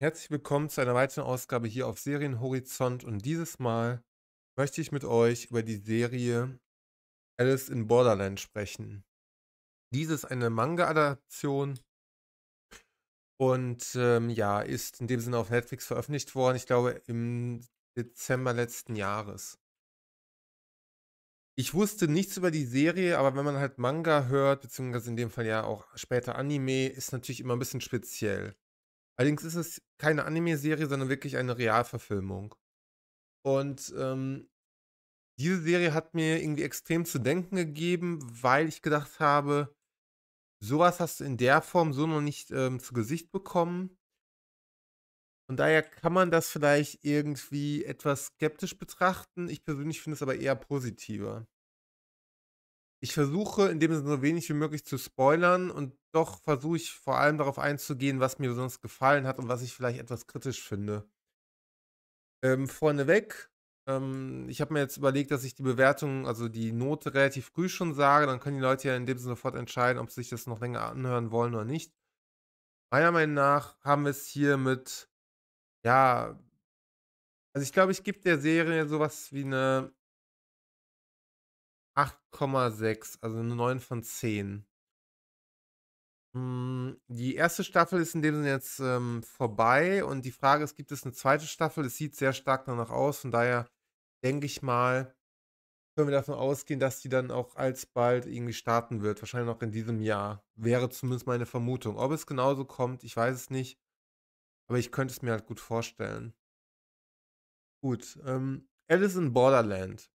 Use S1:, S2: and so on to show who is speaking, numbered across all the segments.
S1: Herzlich willkommen zu einer weiteren Ausgabe hier auf Serienhorizont und dieses Mal möchte ich mit euch über die Serie Alice in Borderland sprechen. Dies ist eine Manga-Adaption und ähm, ja, ist in dem Sinne auf Netflix veröffentlicht worden, ich glaube im Dezember letzten Jahres. Ich wusste nichts über die Serie, aber wenn man halt Manga hört, beziehungsweise in dem Fall ja auch später Anime, ist natürlich immer ein bisschen speziell. Allerdings ist es keine Anime-Serie, sondern wirklich eine Realverfilmung. Und ähm, diese Serie hat mir irgendwie extrem zu denken gegeben, weil ich gedacht habe, sowas hast du in der Form so noch nicht ähm, zu Gesicht bekommen. Von daher kann man das vielleicht irgendwie etwas skeptisch betrachten. Ich persönlich finde es aber eher positiver. Ich versuche in dem Sinne so wenig wie möglich zu spoilern und doch versuche ich vor allem darauf einzugehen, was mir sonst gefallen hat und was ich vielleicht etwas kritisch finde. Ähm, vorneweg, ähm, ich habe mir jetzt überlegt, dass ich die Bewertung, also die Note relativ früh schon sage, dann können die Leute ja in dem Sinne sofort entscheiden, ob sie sich das noch länger anhören wollen oder nicht.
S2: Meiner Meinung nach haben wir es hier mit, ja, also ich glaube, ich gebe der Serie sowas wie eine
S1: 8,6, also eine 9 von 10. Hm, die erste Staffel ist in dem Sinne jetzt ähm, vorbei und die Frage ist, gibt es eine zweite Staffel? Es sieht sehr stark danach aus, von daher denke ich mal, können wir davon ausgehen, dass die dann auch alsbald irgendwie starten wird. Wahrscheinlich noch in diesem Jahr. Wäre zumindest meine Vermutung. Ob es genauso kommt, ich weiß es nicht. Aber ich könnte es mir halt gut vorstellen. Gut. Ähm, Alice in Borderland.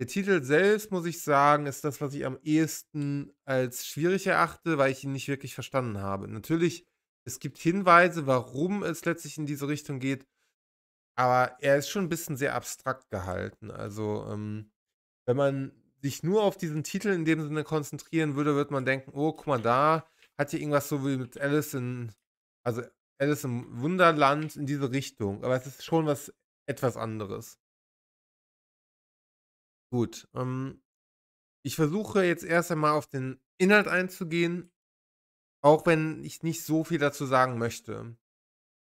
S1: Der Titel selbst, muss ich sagen, ist das, was ich am ehesten als schwierig erachte, weil ich ihn nicht wirklich verstanden habe. Natürlich, es gibt Hinweise, warum es letztlich in diese Richtung geht, aber er ist schon ein bisschen sehr abstrakt gehalten. Also, ähm, wenn man sich nur auf diesen Titel in dem Sinne konzentrieren würde, würde man denken, oh, guck mal da, hat hier irgendwas so wie mit Alice in, also Alice im Wunderland in diese Richtung. Aber es ist schon was
S2: etwas anderes. Gut, ähm, ich versuche jetzt erst einmal auf den Inhalt einzugehen, auch wenn ich nicht
S1: so viel dazu sagen möchte.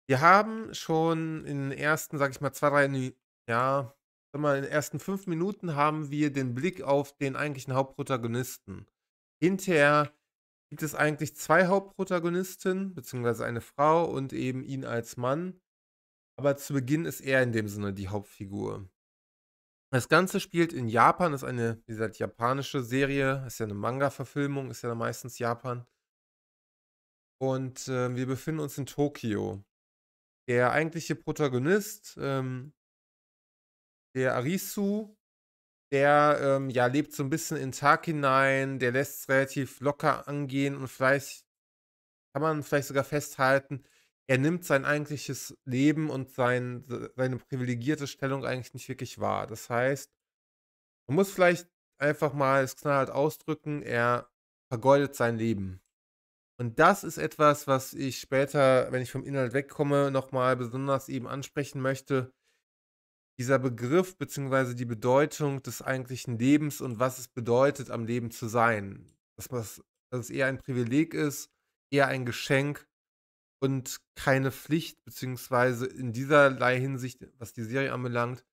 S1: Wir haben schon in den ersten, sag ich mal, zwei, drei, ja, sag mal, in den ersten fünf Minuten haben wir den Blick auf den eigentlichen Hauptprotagonisten. Hinterher gibt es eigentlich zwei Hauptprotagonisten, beziehungsweise eine Frau und eben ihn als Mann. Aber zu Beginn ist er in dem Sinne die Hauptfigur. Das Ganze spielt in Japan, ist eine, wie gesagt, japanische Serie, ist ja eine Manga-Verfilmung, ist ja meistens Japan. Und äh, wir befinden uns in Tokio. Der eigentliche Protagonist, ähm, der Arisu, der ähm, ja, lebt so ein bisschen in Tag hinein, der lässt es relativ locker angehen und vielleicht kann man vielleicht sogar festhalten, er nimmt sein eigentliches Leben und sein, seine privilegierte Stellung eigentlich nicht wirklich wahr. Das heißt, man muss vielleicht einfach mal es knallhart ausdrücken, er vergeudet sein Leben. Und das ist etwas, was ich später, wenn ich vom Inhalt wegkomme, nochmal besonders eben ansprechen möchte. Dieser Begriff bzw. die Bedeutung des eigentlichen Lebens und was es bedeutet, am Leben zu sein. Dass, was, dass es eher ein Privileg ist, eher ein Geschenk und keine Pflicht, beziehungsweise in dieserlei Hinsicht, was die Serie
S2: anbelangt,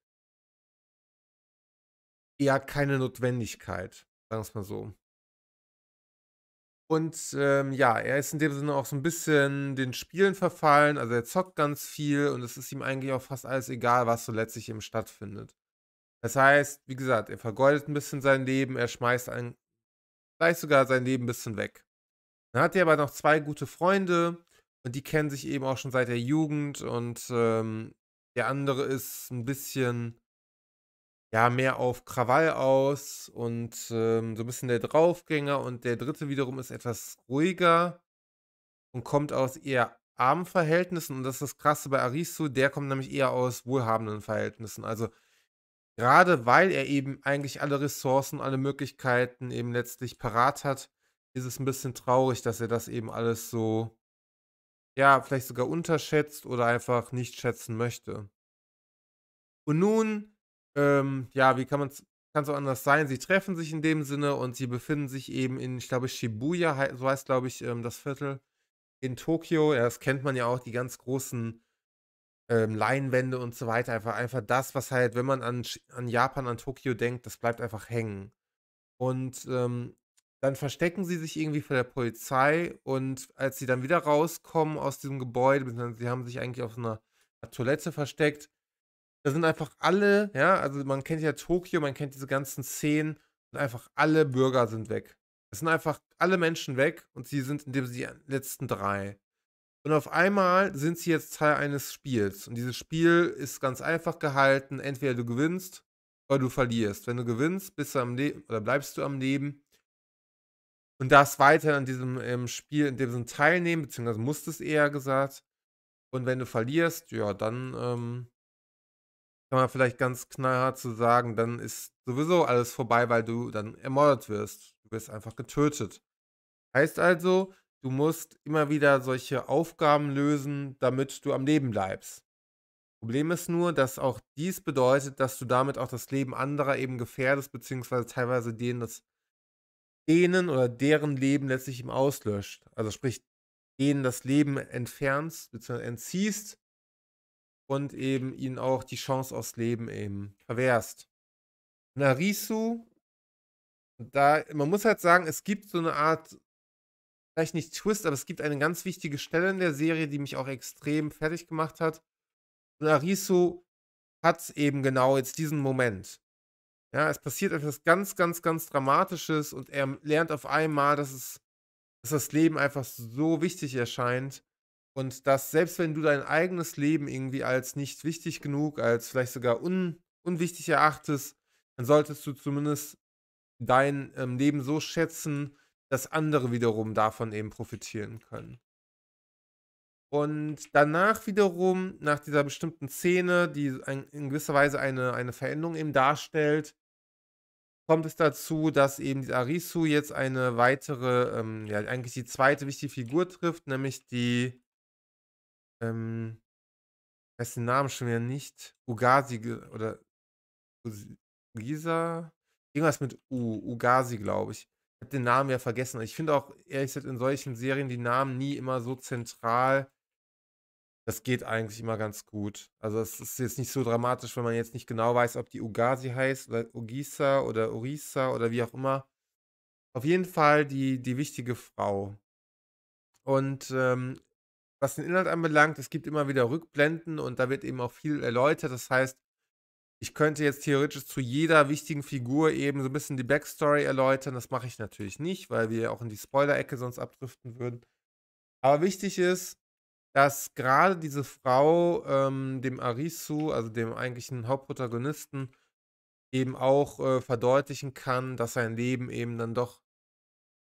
S2: eher keine Notwendigkeit, sagen wir es mal so. Und ähm, ja, er ist in dem Sinne auch so ein
S1: bisschen den Spielen verfallen, also er zockt ganz viel und es ist ihm eigentlich auch fast alles egal, was so letztlich eben stattfindet. Das heißt, wie gesagt, er vergeudet ein bisschen sein Leben, er schmeißt ein, vielleicht sogar sein Leben ein bisschen weg. Dann hat er aber noch zwei gute Freunde, und die kennen sich eben auch schon seit der Jugend und ähm, der andere ist ein bisschen ja mehr auf Krawall aus und ähm, so ein bisschen der Draufgänger und der dritte wiederum ist etwas ruhiger und kommt aus eher armen Verhältnissen und das ist das Krasse bei Arisu, der kommt nämlich eher aus wohlhabenden Verhältnissen. Also gerade weil er eben eigentlich alle Ressourcen, alle Möglichkeiten eben letztlich parat hat, ist es ein bisschen traurig, dass er das eben alles so ja, vielleicht sogar unterschätzt oder einfach nicht schätzen möchte. Und nun, ähm, ja, wie kann man es kann so anders sein. Sie treffen sich in dem Sinne und sie befinden sich eben in, ich glaube, Shibuya, so heißt, glaube ich, ähm, das Viertel in Tokio. Ja, das kennt man ja auch, die ganz großen ähm, Leinwände und so weiter. Einfach, einfach das, was halt, wenn man an, an Japan, an Tokio denkt, das bleibt einfach hängen. Und ähm, dann verstecken sie sich irgendwie vor der Polizei und als sie dann wieder rauskommen aus diesem Gebäude, sie haben sich eigentlich auf einer, einer Toilette versteckt, da sind einfach alle, ja, also man kennt ja Tokio, man kennt diese ganzen Szenen und einfach alle Bürger sind weg. Es sind einfach alle Menschen weg und sie sind in dem sie die letzten drei. Und auf einmal sind sie jetzt Teil eines Spiels. Und dieses Spiel ist ganz einfach gehalten. Entweder du gewinnst oder du verlierst. Wenn du gewinnst, bist du am Leben oder bleibst du am Leben und darfst weiter in diesem Spiel, in dem teilnehmen, beziehungsweise musst es eher gesagt. Und wenn du verlierst, ja, dann ähm, kann man vielleicht ganz knallhart zu so sagen, dann ist sowieso alles vorbei, weil du dann ermordet wirst. Du wirst einfach getötet. Heißt also, du musst immer wieder solche Aufgaben lösen, damit du am Leben bleibst. Problem ist nur, dass auch dies bedeutet, dass du damit auch das Leben anderer eben gefährdest, beziehungsweise teilweise denen das denen oder deren Leben letztlich ihm auslöscht. Also sprich, denen das Leben entfernst bzw. entziehst und eben ihnen auch die Chance aufs Leben eben verwehrst. Narisu, da, man muss halt sagen, es gibt so eine Art, vielleicht nicht Twist, aber es gibt eine ganz wichtige Stelle in der Serie, die mich auch extrem fertig gemacht hat. Narisu hat eben genau jetzt diesen Moment. Ja, es passiert etwas ganz, ganz, ganz Dramatisches und er lernt auf einmal, dass, es, dass das Leben einfach so wichtig erscheint und dass selbst wenn du dein eigenes Leben irgendwie als nicht wichtig genug, als vielleicht sogar un, unwichtig erachtest, dann solltest du zumindest dein ähm, Leben so schätzen, dass andere wiederum davon eben profitieren können. Und danach wiederum, nach dieser bestimmten Szene, die ein, in gewisser Weise eine, eine Veränderung eben darstellt, kommt es dazu, dass eben die Arisu jetzt eine weitere, ähm, ja, eigentlich die zweite wichtige Figur trifft, nämlich die, ähm, ich weiß den Namen schon wieder nicht, Ugasi oder Ugisa, irgendwas mit U, Ugasi, glaube ich. Ich habe den Namen ja vergessen. Ich finde auch, ehrlich gesagt, in solchen Serien die Namen nie immer so zentral das geht eigentlich immer ganz gut. Also es ist jetzt nicht so dramatisch, wenn man jetzt nicht genau weiß, ob die Ugasi heißt oder Ugisa oder Urisa oder wie auch immer. Auf jeden Fall die, die wichtige Frau. Und ähm, was den Inhalt anbelangt, es gibt immer wieder Rückblenden und da wird eben auch viel erläutert. Das heißt, ich könnte jetzt theoretisch zu jeder wichtigen Figur eben so ein bisschen die Backstory erläutern. Das mache ich natürlich nicht, weil wir auch in die Spoiler-Ecke sonst abdriften würden. Aber wichtig ist, dass gerade diese Frau ähm, dem Arisu, also dem eigentlichen Hauptprotagonisten, eben auch äh, verdeutlichen kann, dass sein Leben eben dann doch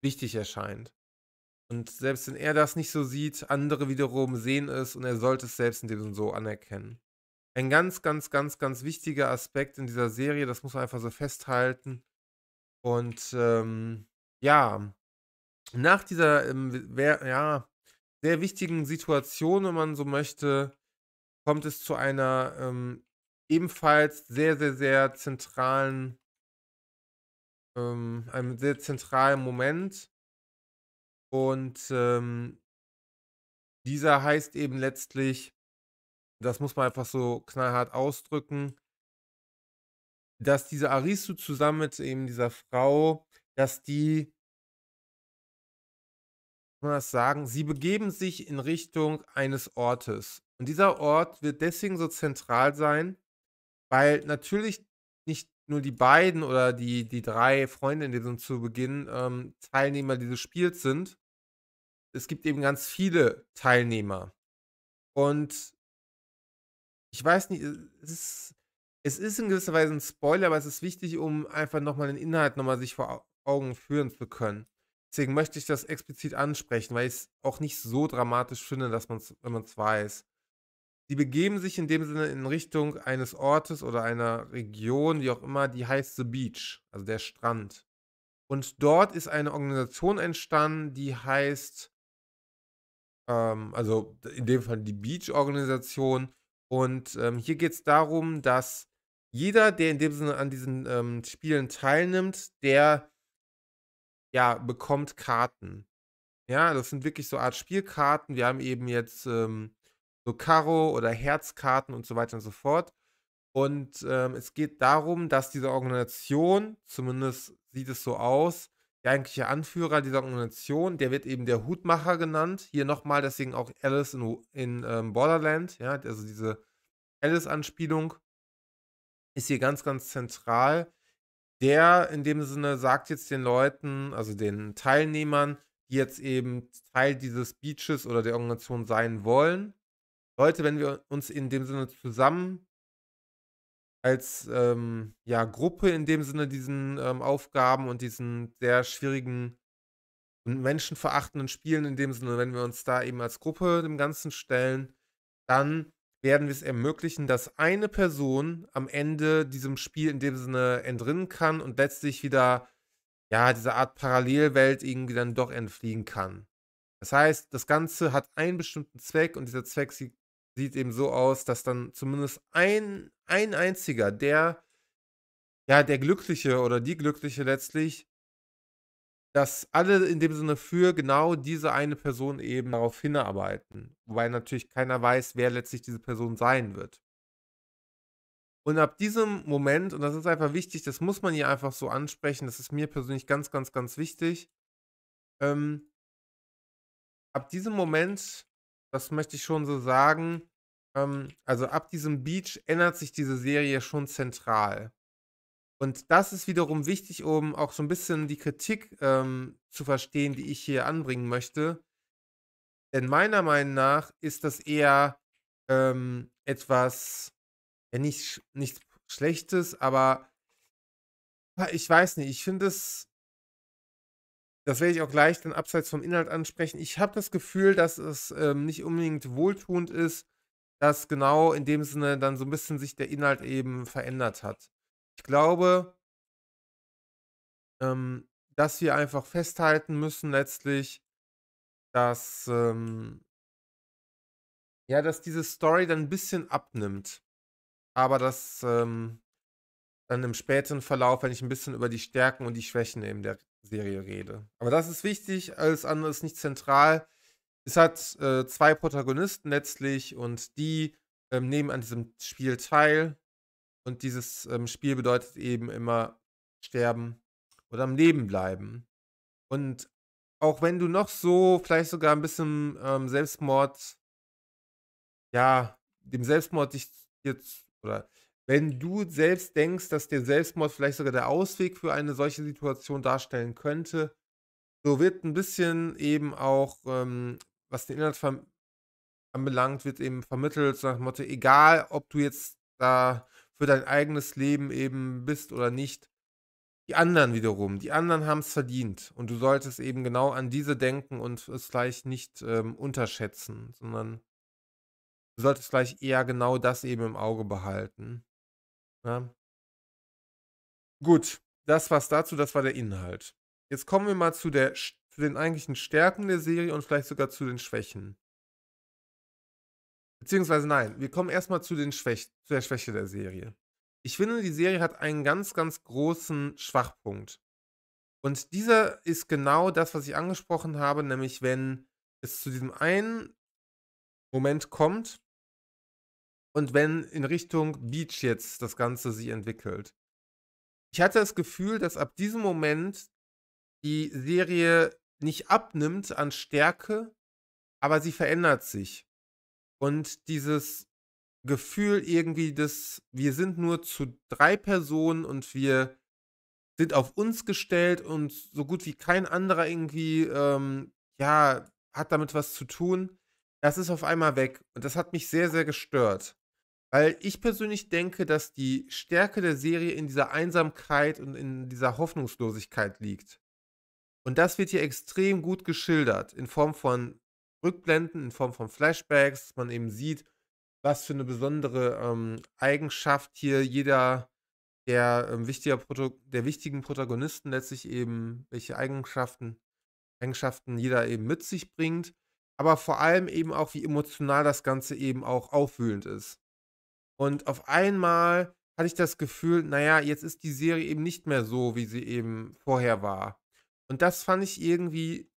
S1: wichtig erscheint. Und selbst wenn er das nicht so sieht, andere wiederum sehen es und er sollte es selbst in dem so anerkennen. Ein ganz, ganz, ganz, ganz wichtiger Aspekt in dieser Serie, das muss man einfach so festhalten. Und ähm, ja, nach dieser, ähm, wer, ja, sehr wichtigen Situation, wenn man so möchte, kommt es zu einer ähm, ebenfalls sehr, sehr, sehr zentralen, ähm, einem sehr zentralen Moment. Und ähm, dieser heißt eben letztlich, das muss man einfach so knallhart ausdrücken, dass diese Arisu zusammen mit eben dieser Frau, dass die man das sagen, sie begeben sich in Richtung eines Ortes. Und dieser Ort wird deswegen so zentral sein, weil natürlich nicht nur die beiden oder die, die drei Freunde in diesem zu Beginn ähm, Teilnehmer dieses Spiels sind. Es gibt eben ganz viele Teilnehmer. Und ich weiß nicht, es ist, es ist in gewisser Weise ein Spoiler, aber es ist wichtig, um einfach nochmal den Inhalt nochmal sich vor Augen führen zu können. Deswegen möchte ich das explizit ansprechen, weil ich es auch nicht so dramatisch finde, dass man es, wenn man es weiß. Sie begeben sich in dem Sinne in Richtung eines Ortes oder einer Region, wie auch immer, die heißt The Beach, also der Strand. Und dort ist eine Organisation entstanden, die heißt, ähm, also in dem Fall die Beach-Organisation. Und ähm, hier geht es darum, dass jeder, der in dem Sinne an diesen ähm, Spielen teilnimmt, der ja, bekommt Karten. Ja, das sind wirklich so Art Spielkarten. Wir haben eben jetzt ähm, so Karo- oder Herzkarten und so weiter und so fort. Und ähm, es geht darum, dass diese Organisation, zumindest sieht es so aus, der eigentliche Anführer dieser Organisation, der wird eben der Hutmacher genannt. Hier nochmal, deswegen auch Alice in, in ähm, Borderland, ja, also diese Alice-Anspielung ist hier ganz, ganz zentral der in dem Sinne sagt jetzt den Leuten, also den Teilnehmern, die jetzt eben Teil dieses Beaches oder der Organisation sein wollen, Leute, wenn wir uns in dem Sinne zusammen als ähm, ja, Gruppe in dem Sinne diesen ähm, Aufgaben und diesen sehr schwierigen und menschenverachtenden Spielen in dem Sinne, wenn wir uns da eben als Gruppe dem Ganzen stellen, dann werden wir es ermöglichen, dass eine Person am Ende diesem Spiel in dem Sinne entrinnen kann und letztlich wieder, ja, diese Art Parallelwelt irgendwie dann doch entfliehen kann. Das heißt, das Ganze hat einen bestimmten Zweck und dieser Zweck sieht, sieht eben so aus, dass dann zumindest ein, ein einziger, der, ja, der Glückliche oder die Glückliche letztlich dass alle in dem Sinne für genau diese eine Person eben darauf hinarbeiten. Wobei natürlich keiner weiß, wer letztlich diese Person sein wird. Und ab diesem Moment, und das ist einfach wichtig, das muss man hier einfach so ansprechen, das ist mir persönlich ganz, ganz, ganz wichtig. Ähm, ab diesem Moment, das möchte ich schon so sagen, ähm, also ab diesem Beach ändert sich diese Serie schon zentral. Und das ist wiederum wichtig, um auch so ein bisschen die Kritik ähm, zu verstehen, die ich hier anbringen möchte. Denn meiner Meinung nach ist das eher ähm, etwas, ja, nicht, nicht Schlechtes, aber ah, ich weiß nicht, ich finde es, das werde ich auch gleich dann abseits vom Inhalt ansprechen. Ich habe das Gefühl, dass es ähm, nicht unbedingt wohltuend ist, dass genau in dem Sinne dann so ein bisschen sich der Inhalt eben verändert hat. Ich glaube, ähm, dass wir einfach festhalten müssen letztlich, dass ähm, ja, dass diese Story dann ein bisschen abnimmt, aber dass ähm, dann im späteren Verlauf, wenn ich ein bisschen über die Stärken und die Schwächen eben der Serie rede. Aber das ist wichtig, alles andere ist nicht zentral. Es hat äh, zwei Protagonisten letztlich und die ähm, nehmen an diesem Spiel teil und dieses ähm, Spiel bedeutet eben immer sterben oder am Leben bleiben. Und auch wenn du noch so vielleicht sogar ein bisschen ähm, Selbstmord, ja, dem Selbstmord dich jetzt, oder wenn du selbst denkst, dass der Selbstmord vielleicht sogar der Ausweg für eine solche Situation darstellen könnte, so wird ein bisschen eben auch, ähm, was den Inhalt anbelangt, wird eben vermittelt, so nach dem Motto, egal ob du jetzt da für dein eigenes Leben eben bist oder nicht. Die anderen wiederum, die anderen haben es verdient. Und du solltest eben genau an diese denken und es gleich nicht ähm, unterschätzen, sondern du solltest gleich eher genau das eben im Auge behalten. Ja? Ne? Gut, das war's dazu, das war der Inhalt. Jetzt kommen wir mal zu, der, zu den eigentlichen Stärken der Serie und vielleicht sogar zu den Schwächen. Beziehungsweise nein, wir kommen erstmal zu, den Schwäch zu der Schwäche der Serie. Ich finde, die Serie hat einen ganz, ganz großen Schwachpunkt. Und dieser ist genau das, was ich angesprochen habe, nämlich wenn es zu diesem einen Moment kommt und wenn in Richtung Beach jetzt das Ganze sich entwickelt. Ich hatte das Gefühl, dass ab diesem Moment die Serie nicht abnimmt an Stärke, aber sie verändert sich. Und dieses Gefühl irgendwie, dass wir sind nur zu drei Personen und wir sind auf uns gestellt und so gut wie kein anderer irgendwie, ähm, ja, hat damit was zu tun. Das ist auf einmal weg und das hat mich sehr, sehr gestört. Weil ich persönlich denke, dass die Stärke der Serie in dieser Einsamkeit und in dieser Hoffnungslosigkeit liegt. Und das wird hier extrem gut geschildert in Form von Rückblenden in Form von Flashbacks, dass man eben sieht, was für eine besondere ähm, Eigenschaft hier jeder der, ähm, wichtiger Proto der wichtigen Protagonisten letztlich eben, welche Eigenschaften, Eigenschaften jeder eben mit sich bringt, aber vor allem eben auch, wie emotional das Ganze eben auch aufwühlend ist. Und auf einmal hatte ich das Gefühl, naja, jetzt ist die Serie eben nicht mehr so, wie sie eben vorher war. Und das fand ich irgendwie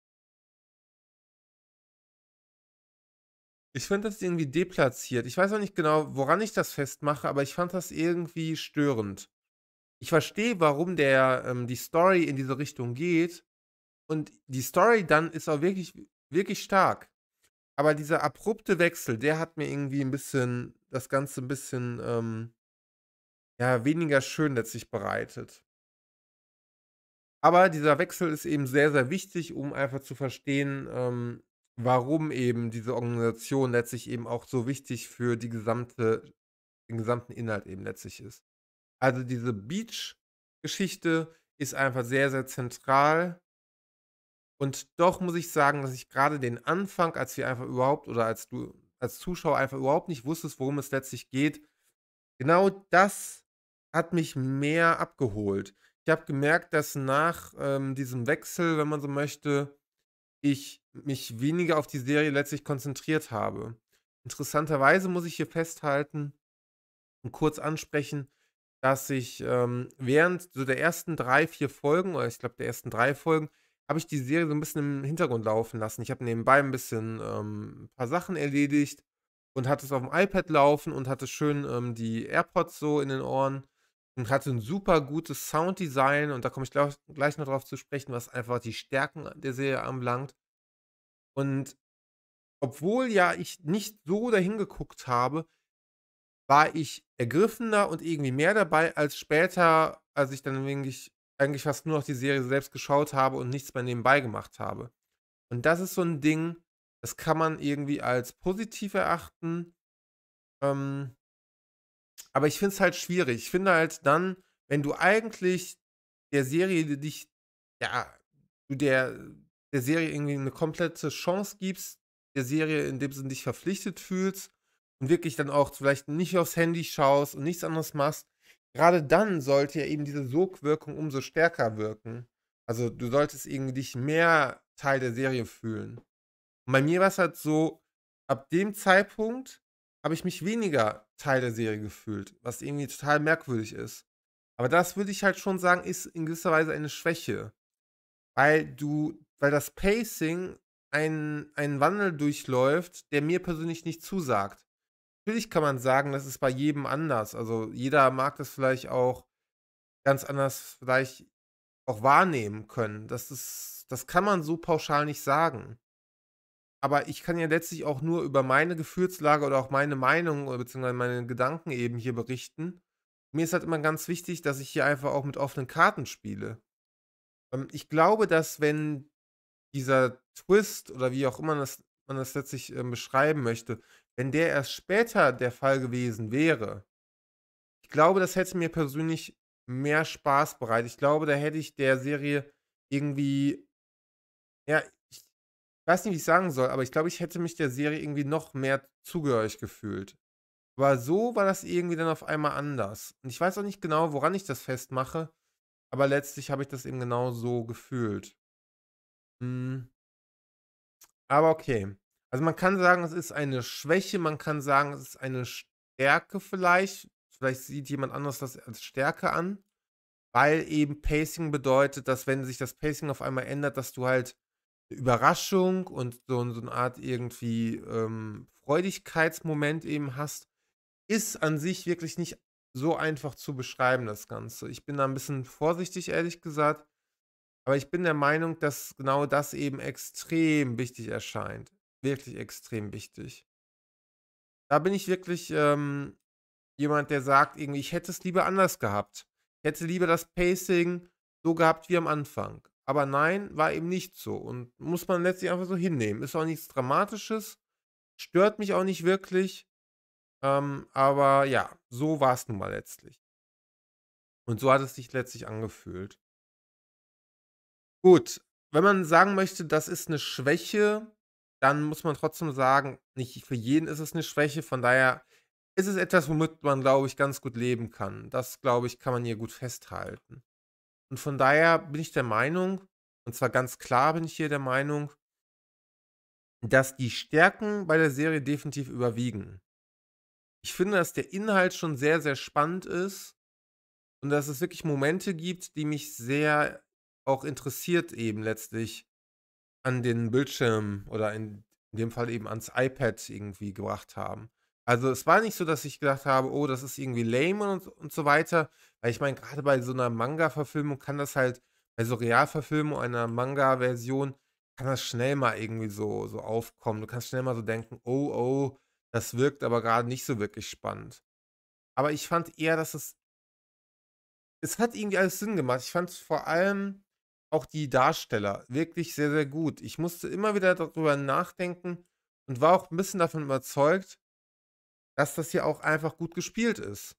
S1: Ich finde das irgendwie deplatziert. Ich weiß auch nicht genau, woran ich das festmache, aber ich fand das irgendwie störend. Ich verstehe, warum der, ähm, die Story in diese Richtung geht. Und die Story dann ist auch wirklich, wirklich stark. Aber dieser abrupte Wechsel, der hat mir irgendwie ein bisschen, das Ganze ein bisschen, ähm, ja, weniger schön letztlich bereitet. Aber dieser Wechsel ist eben sehr, sehr wichtig, um einfach zu verstehen, ähm, warum eben diese Organisation letztlich eben auch so wichtig für die gesamte, den gesamten Inhalt eben letztlich ist. Also diese Beach-Geschichte ist einfach sehr, sehr zentral. Und doch muss ich sagen, dass ich gerade den Anfang, als wir einfach überhaupt oder als du als Zuschauer einfach überhaupt nicht wusstest, worum es letztlich geht, genau das hat mich mehr abgeholt. Ich habe gemerkt, dass nach ähm, diesem Wechsel, wenn man so möchte, ich mich weniger auf die Serie letztlich konzentriert habe. Interessanterweise muss ich hier festhalten und kurz ansprechen, dass ich ähm, während so der ersten drei, vier Folgen, oder ich glaube der ersten drei Folgen, habe ich die Serie so ein bisschen im Hintergrund laufen lassen. Ich habe nebenbei ein bisschen ähm, ein paar Sachen erledigt und hatte es auf dem iPad laufen und hatte schön ähm, die AirPods so in den Ohren und hatte ein super gutes Sounddesign und da komme ich glaub, gleich noch drauf zu sprechen, was einfach die Stärken der Serie anbelangt. Und obwohl ja ich nicht so dahin geguckt habe, war ich ergriffener und irgendwie mehr dabei als später, als ich dann eigentlich, eigentlich fast nur noch die Serie selbst geschaut habe und nichts mehr nebenbei gemacht habe. Und das ist so ein Ding, das kann man irgendwie als positiv erachten. Ähm, aber ich finde es halt schwierig. Ich finde halt dann, wenn du eigentlich der Serie dich, ja, du der, der Serie irgendwie eine komplette Chance gibst, der Serie in dem Sinne dich verpflichtet fühlst und wirklich dann auch vielleicht nicht aufs Handy schaust und nichts anderes machst, gerade dann sollte ja eben diese Sogwirkung umso stärker wirken. Also du solltest irgendwie dich mehr Teil der Serie fühlen. Und bei mir war es halt so, ab dem Zeitpunkt habe ich mich weniger Teil der Serie gefühlt, was irgendwie total merkwürdig ist. Aber das würde ich halt schon sagen, ist in gewisser Weise eine Schwäche. Weil du, weil das Pacing einen, einen Wandel durchläuft, der mir persönlich nicht zusagt. Natürlich kann man sagen, das ist bei jedem anders. Also jeder mag das vielleicht auch ganz anders vielleicht auch wahrnehmen können. Das ist, das kann man so pauschal nicht sagen aber ich kann ja letztlich auch nur über meine Gefühlslage oder auch meine Meinung oder beziehungsweise meine Gedanken eben hier berichten. Mir ist halt immer ganz wichtig, dass ich hier einfach auch mit offenen Karten spiele. Ähm, ich glaube, dass wenn dieser Twist oder wie auch immer das, man das letztlich ähm, beschreiben möchte, wenn der erst später der Fall gewesen wäre, ich glaube, das hätte mir persönlich mehr Spaß bereitet. Ich glaube, da hätte ich der Serie irgendwie ja, weiß nicht, wie ich sagen soll, aber ich glaube, ich hätte mich der Serie irgendwie noch mehr zugehörig gefühlt. Aber so war das irgendwie dann auf einmal anders. Und ich weiß auch nicht genau, woran ich das festmache, aber letztlich habe ich das eben genau so gefühlt. Hm. Aber okay. Also man kann sagen, es ist eine Schwäche, man kann sagen, es ist eine Stärke vielleicht. Vielleicht sieht jemand anders das als Stärke an, weil eben Pacing bedeutet, dass wenn sich das Pacing auf einmal ändert, dass du halt Überraschung und so, so eine Art irgendwie ähm, Freudigkeitsmoment eben hast, ist an sich wirklich nicht so einfach zu beschreiben, das Ganze. Ich bin da ein bisschen vorsichtig, ehrlich gesagt. Aber ich bin der Meinung, dass genau das eben extrem wichtig erscheint. Wirklich extrem wichtig. Da bin ich wirklich ähm, jemand, der sagt, irgendwie, ich hätte es lieber anders gehabt. Ich hätte lieber das Pacing so gehabt wie am Anfang. Aber nein, war eben nicht so. Und muss man letztlich einfach so hinnehmen. Ist auch nichts Dramatisches. Stört mich auch nicht wirklich. Ähm, aber ja, so war es nun mal letztlich. Und so hat es sich letztlich angefühlt. Gut, wenn man sagen möchte, das ist eine Schwäche, dann muss man trotzdem sagen, nicht für jeden ist es eine Schwäche. Von daher ist es etwas, womit man, glaube ich, ganz gut leben kann. Das, glaube ich, kann man hier gut festhalten. Und von daher bin ich der Meinung, und zwar ganz klar bin ich hier der Meinung, dass die Stärken bei der Serie definitiv überwiegen. Ich finde, dass der Inhalt schon sehr, sehr spannend ist und dass es wirklich Momente gibt, die mich sehr auch interessiert eben letztlich an den Bildschirm oder in dem Fall eben ans iPad irgendwie gebracht haben. Also es war nicht so, dass ich gedacht habe, oh, das ist irgendwie lame und, und so weiter. Weil ich meine, gerade bei so einer Manga-Verfilmung kann das halt, bei so Realverfilmung einer Manga-Version, kann das schnell mal irgendwie so, so aufkommen. Du kannst schnell mal so denken, oh, oh, das wirkt aber gerade nicht so wirklich spannend. Aber ich fand eher, dass es. Es hat irgendwie alles Sinn gemacht. Ich fand vor allem auch die Darsteller wirklich sehr, sehr gut. Ich musste immer wieder darüber nachdenken und war auch ein bisschen davon überzeugt, dass das hier auch einfach gut gespielt ist.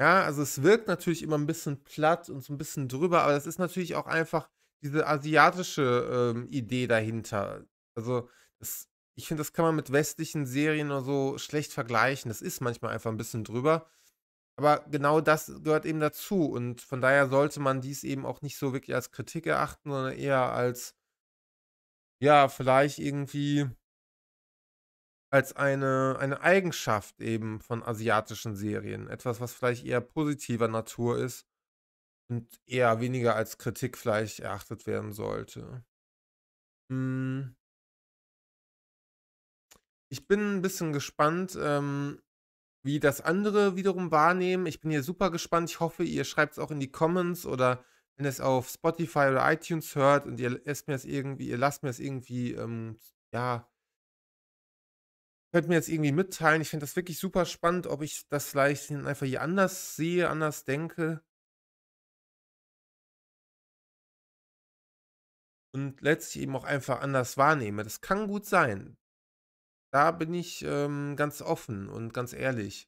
S1: Ja, also es wirkt natürlich immer ein bisschen platt und so ein bisschen drüber, aber das ist natürlich auch einfach diese asiatische ähm, Idee dahinter. Also das, ich finde, das kann man mit westlichen Serien oder so schlecht vergleichen. Das ist manchmal einfach ein bisschen drüber. Aber genau das gehört eben dazu. Und von daher sollte man dies eben auch nicht so wirklich als Kritik erachten, sondern eher als, ja, vielleicht irgendwie als eine, eine Eigenschaft eben von asiatischen Serien. Etwas, was vielleicht eher positiver Natur ist und eher weniger als Kritik vielleicht erachtet werden
S2: sollte. Hm. Ich bin ein bisschen gespannt, ähm, wie das andere wiederum wahrnehmen. Ich bin hier super
S1: gespannt. Ich hoffe, ihr schreibt es auch in die Comments oder wenn ihr es auf Spotify oder iTunes hört und ihr lasst mir es irgendwie, ihr lasst mir es irgendwie, ähm, ja, könnt mir jetzt irgendwie mitteilen. Ich finde das wirklich super spannend, ob ich das vielleicht einfach hier anders sehe,
S2: anders denke. Und letztlich eben auch einfach anders wahrnehme. Das kann gut sein. Da bin
S1: ich ähm, ganz offen und ganz ehrlich.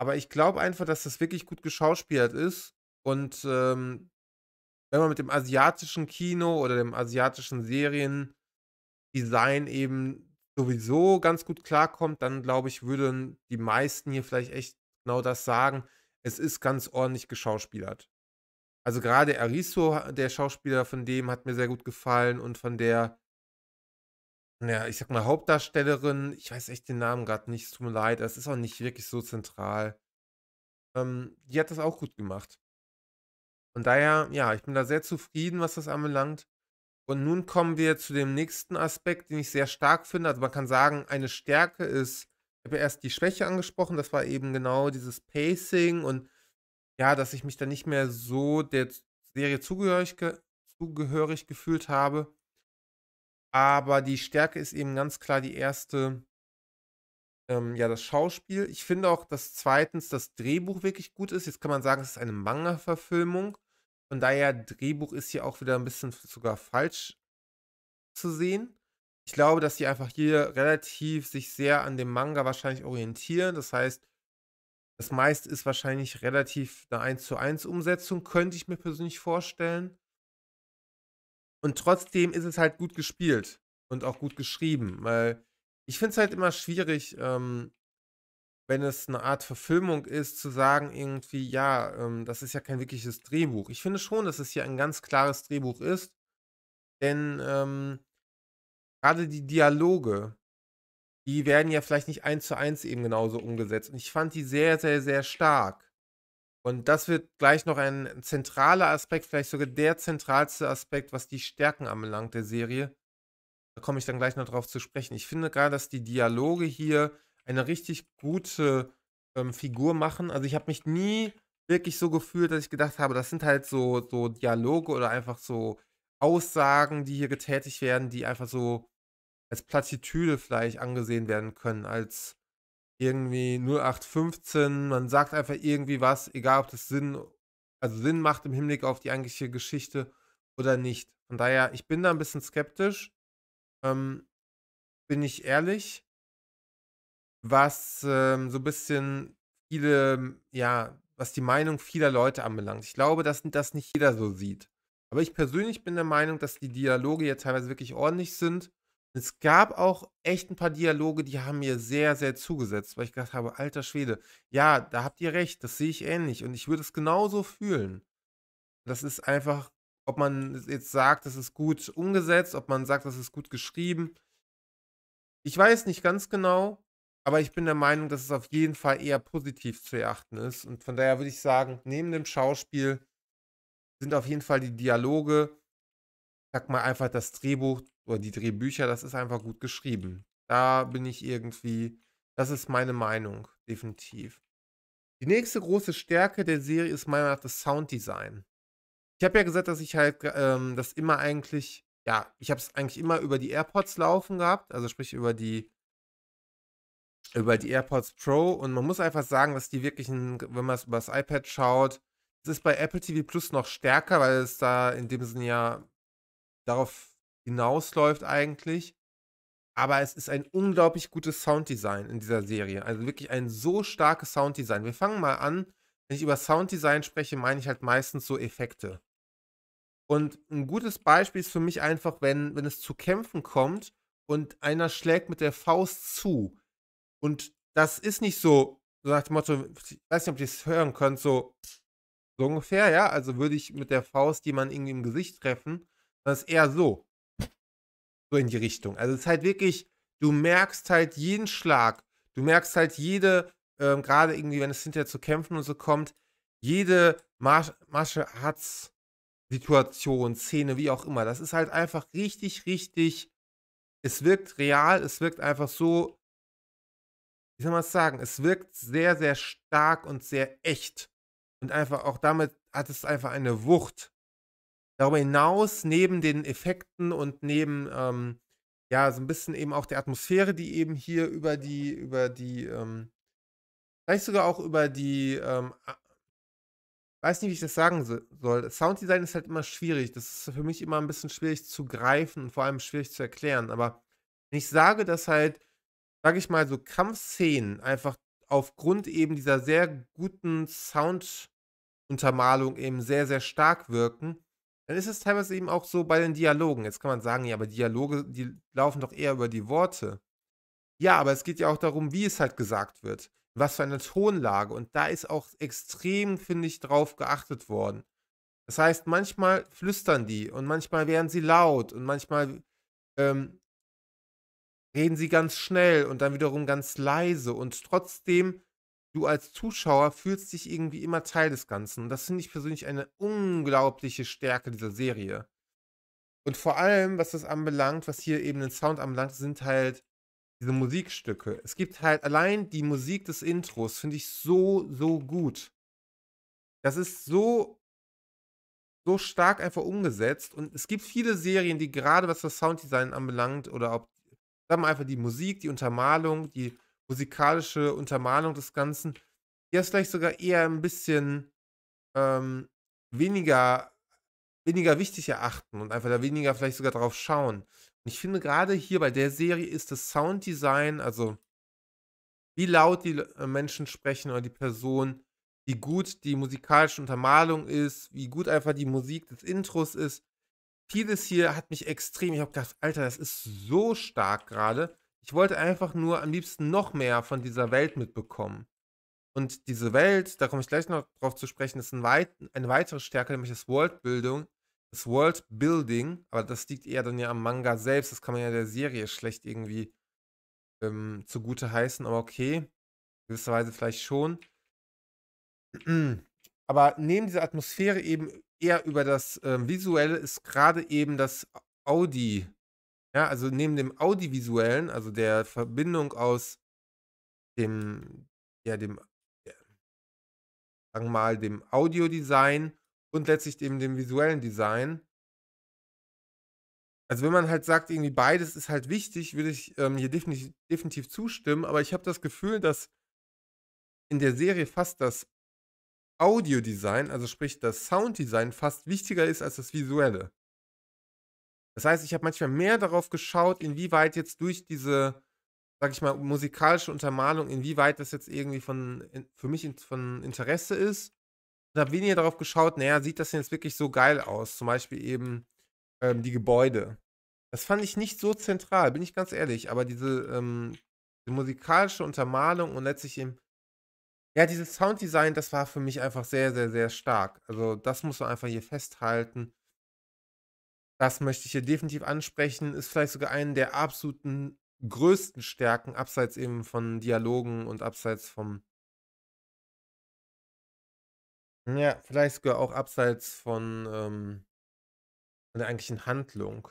S1: Aber ich glaube einfach, dass das wirklich gut geschauspielert ist. Und ähm, wenn man mit dem asiatischen Kino oder dem asiatischen Seriendesign eben sowieso ganz gut klarkommt, dann glaube ich, würden die meisten hier vielleicht echt genau das sagen. Es ist ganz ordentlich geschauspielert. Also gerade Ariso, der Schauspieler von dem, hat mir sehr gut gefallen und von der, ja, ich sag mal, Hauptdarstellerin, ich weiß echt den Namen gerade nicht, es tut mir leid, das ist auch nicht wirklich so zentral. Ähm, die hat das auch gut gemacht. Von daher, ja, ich bin da sehr zufrieden, was das anbelangt. Und nun kommen wir zu dem nächsten Aspekt, den ich sehr stark finde. Also man kann sagen, eine Stärke ist, ich habe ja erst die Schwäche angesprochen, das war eben genau dieses Pacing und ja, dass ich mich dann nicht mehr so der Serie zugehörig, ge zugehörig gefühlt habe. Aber die Stärke ist eben ganz klar die erste, ähm, ja, das Schauspiel. Ich finde auch, dass zweitens das Drehbuch wirklich gut ist. Jetzt kann man sagen, es ist eine Manga-Verfilmung. Von daher, Drehbuch ist hier auch wieder ein bisschen sogar falsch zu sehen. Ich glaube, dass sie einfach hier relativ sich sehr an dem Manga wahrscheinlich orientieren. Das heißt, das meiste ist wahrscheinlich relativ eine 1 zu 1 Umsetzung, könnte ich mir persönlich vorstellen. Und trotzdem ist es halt gut gespielt und auch gut geschrieben, weil ich finde es halt immer schwierig, ähm, wenn es eine Art Verfilmung ist, zu sagen irgendwie, ja, ähm, das ist ja kein wirkliches Drehbuch. Ich finde schon, dass es hier ein ganz klares Drehbuch ist, denn ähm, gerade die Dialoge, die werden ja vielleicht nicht eins zu eins eben genauso umgesetzt. Und ich fand die sehr, sehr, sehr stark. Und das wird gleich noch ein zentraler Aspekt, vielleicht sogar der zentralste Aspekt, was die Stärken anbelangt der Serie. Da komme ich dann gleich noch drauf zu sprechen. Ich finde gerade, dass die Dialoge hier eine richtig gute ähm, Figur machen. Also ich habe mich nie wirklich so gefühlt, dass ich gedacht habe, das sind halt so, so Dialoge oder einfach so Aussagen, die hier getätigt werden, die einfach so als Plattitüde vielleicht angesehen werden können, als irgendwie 0815, man sagt einfach irgendwie was, egal ob das Sinn, also Sinn macht im Hinblick auf die eigentliche Geschichte oder nicht. Von daher, ich bin da ein bisschen skeptisch, ähm, bin ich ehrlich, was ähm, so ein bisschen viele, hm, ja, was die Meinung vieler Leute anbelangt. Ich glaube, dass das nicht jeder so sieht. Aber ich persönlich bin der Meinung, dass die Dialoge ja teilweise wirklich ordentlich sind. Es gab auch echt ein paar Dialoge, die haben mir sehr, sehr zugesetzt, weil ich gedacht habe, alter Schwede, ja, da habt ihr recht, das sehe ich ähnlich und ich würde es genauso fühlen. Das ist einfach, ob man jetzt sagt, das ist gut umgesetzt, ob man sagt, das ist gut geschrieben. Ich weiß nicht ganz genau, aber ich bin der Meinung, dass es auf jeden Fall eher positiv zu erachten ist. Und von daher würde ich sagen, neben dem Schauspiel sind auf jeden Fall die Dialoge, sag mal einfach das Drehbuch oder die Drehbücher, das ist einfach gut geschrieben. Da bin ich irgendwie, das ist meine Meinung, definitiv. Die nächste große Stärke der Serie ist meiner Meinung nach das Sounddesign. Ich habe ja gesagt, dass ich halt ähm, das immer eigentlich, ja, ich habe es eigentlich immer über die AirPods laufen gehabt, also sprich über die über die AirPods Pro und man muss einfach sagen, dass die wirklich, ein, wenn man es über das iPad schaut, es ist bei Apple TV Plus noch stärker, weil es da in dem Sinne ja darauf hinausläuft eigentlich. Aber es ist ein unglaublich gutes Sounddesign in dieser Serie. Also wirklich ein so starkes Sounddesign. Wir fangen mal an. Wenn ich über Sounddesign spreche, meine ich halt meistens so Effekte. Und ein gutes Beispiel ist für mich einfach, wenn, wenn es zu Kämpfen kommt und einer schlägt mit der Faust zu und das ist nicht so, so nach dem Motto, ich weiß nicht, ob ihr es hören könnt, so, so ungefähr, ja. Also würde ich mit der Faust jemanden irgendwie im Gesicht treffen. sondern es ist eher so. So in die Richtung. Also es ist halt wirklich, du merkst halt jeden Schlag. Du merkst halt jede, ähm, gerade irgendwie, wenn es hinterher zu kämpfen und so kommt, jede Masche Martial Situation, Szene, wie auch immer. Das ist halt einfach richtig, richtig. Es wirkt real, es wirkt einfach so wie soll man es sagen, es wirkt sehr, sehr stark und sehr echt. Und einfach auch damit hat es einfach eine Wucht. Darüber hinaus, neben den Effekten und neben, ähm, ja, so ein bisschen eben auch der Atmosphäre, die eben hier über die, über die, ähm, vielleicht sogar auch über die, ähm, weiß nicht, wie ich das sagen soll. Sounddesign ist halt immer schwierig. Das ist für mich immer ein bisschen schwierig zu greifen und vor allem schwierig zu erklären. Aber wenn ich sage, dass halt sage ich mal, so Kampfszenen einfach aufgrund eben dieser sehr guten Sounduntermalung eben sehr, sehr stark wirken, dann ist es teilweise eben auch so bei den Dialogen. Jetzt kann man sagen, ja, aber Dialoge, die laufen doch eher über die Worte. Ja, aber es geht ja auch darum, wie es halt gesagt wird, was für eine Tonlage. Und da ist auch extrem, finde ich, drauf geachtet worden. Das heißt, manchmal flüstern die und manchmal werden sie laut und manchmal ähm, reden sie ganz schnell und dann wiederum ganz leise und trotzdem du als Zuschauer fühlst dich irgendwie immer Teil des Ganzen. Und das finde ich persönlich eine unglaubliche Stärke dieser Serie. Und vor allem, was das anbelangt, was hier eben den Sound anbelangt, sind halt diese Musikstücke. Es gibt halt allein die Musik des Intros, finde ich so, so gut. Das ist so, so stark einfach umgesetzt. Und es gibt viele Serien, die gerade was das Sounddesign anbelangt oder ob haben einfach die Musik, die Untermalung, die musikalische Untermalung des Ganzen. Die ist vielleicht sogar eher ein bisschen ähm, weniger, weniger wichtig erachten und einfach da weniger vielleicht sogar drauf schauen. Und ich finde gerade hier bei der Serie ist das Sounddesign, also wie laut die äh, Menschen sprechen oder die Person, wie gut die musikalische Untermalung ist, wie gut einfach die Musik des Intros ist, vieles hier hat mich extrem, ich habe gedacht, Alter, das ist so stark gerade. Ich wollte einfach nur am liebsten noch mehr von dieser Welt mitbekommen. Und diese Welt, da komme ich gleich noch drauf zu sprechen, ist ein weit, eine weitere Stärke, nämlich das Worldbuilding. Das Worldbuilding, aber das liegt eher dann ja am Manga selbst, das kann man ja der Serie schlecht irgendwie ähm, zugute heißen, aber okay, gewisserweise vielleicht schon. Aber neben dieser Atmosphäre eben eher über das ähm, Visuelle ist gerade eben das Audi. Ja, also neben dem Audiovisuellen, also der Verbindung aus dem, ja, dem, ja, sagen wir mal, dem Audiodesign und letztlich eben dem visuellen Design. Also wenn man halt sagt, irgendwie beides ist halt wichtig, würde ich ähm, hier definitiv, definitiv zustimmen, aber ich habe das Gefühl, dass in der Serie fast das Audiodesign, also sprich das Sounddesign, fast wichtiger ist als das Visuelle. Das heißt, ich habe manchmal mehr darauf geschaut, inwieweit jetzt durch diese, sag ich mal, musikalische Untermalung, inwieweit das jetzt irgendwie von, für mich von Interesse ist. Und habe weniger darauf geschaut, naja, sieht das denn jetzt wirklich so geil aus? Zum Beispiel eben ähm, die Gebäude. Das fand ich nicht so zentral, bin ich ganz ehrlich. Aber diese ähm, die musikalische Untermalung und letztlich eben ja, dieses Sounddesign, das war für mich einfach sehr, sehr, sehr stark. Also das muss man einfach hier festhalten. Das möchte ich hier definitiv ansprechen. Ist vielleicht sogar eine der absoluten größten Stärken, abseits eben von Dialogen und abseits vom... Ja, vielleicht sogar auch abseits von, ähm, von der eigentlichen Handlung.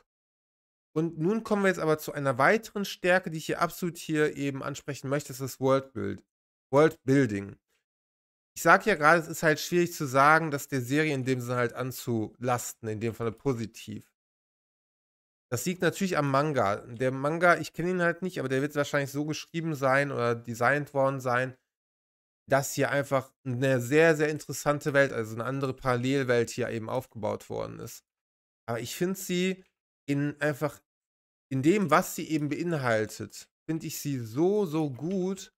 S1: Und nun kommen wir jetzt aber zu einer weiteren Stärke, die ich hier absolut hier eben ansprechen möchte, das ist das Worldbuild. Worldbuilding. Ich sage ja gerade, es ist halt schwierig zu sagen, dass der Serie in dem Sinne halt anzulasten, in dem Fall positiv. Das liegt natürlich am Manga. Der Manga, ich kenne ihn halt nicht, aber der wird wahrscheinlich so geschrieben sein oder designt worden sein, dass hier einfach eine sehr, sehr interessante Welt, also eine andere Parallelwelt hier eben aufgebaut worden ist. Aber ich finde sie in einfach, in dem, was sie eben beinhaltet, finde ich sie so, so gut,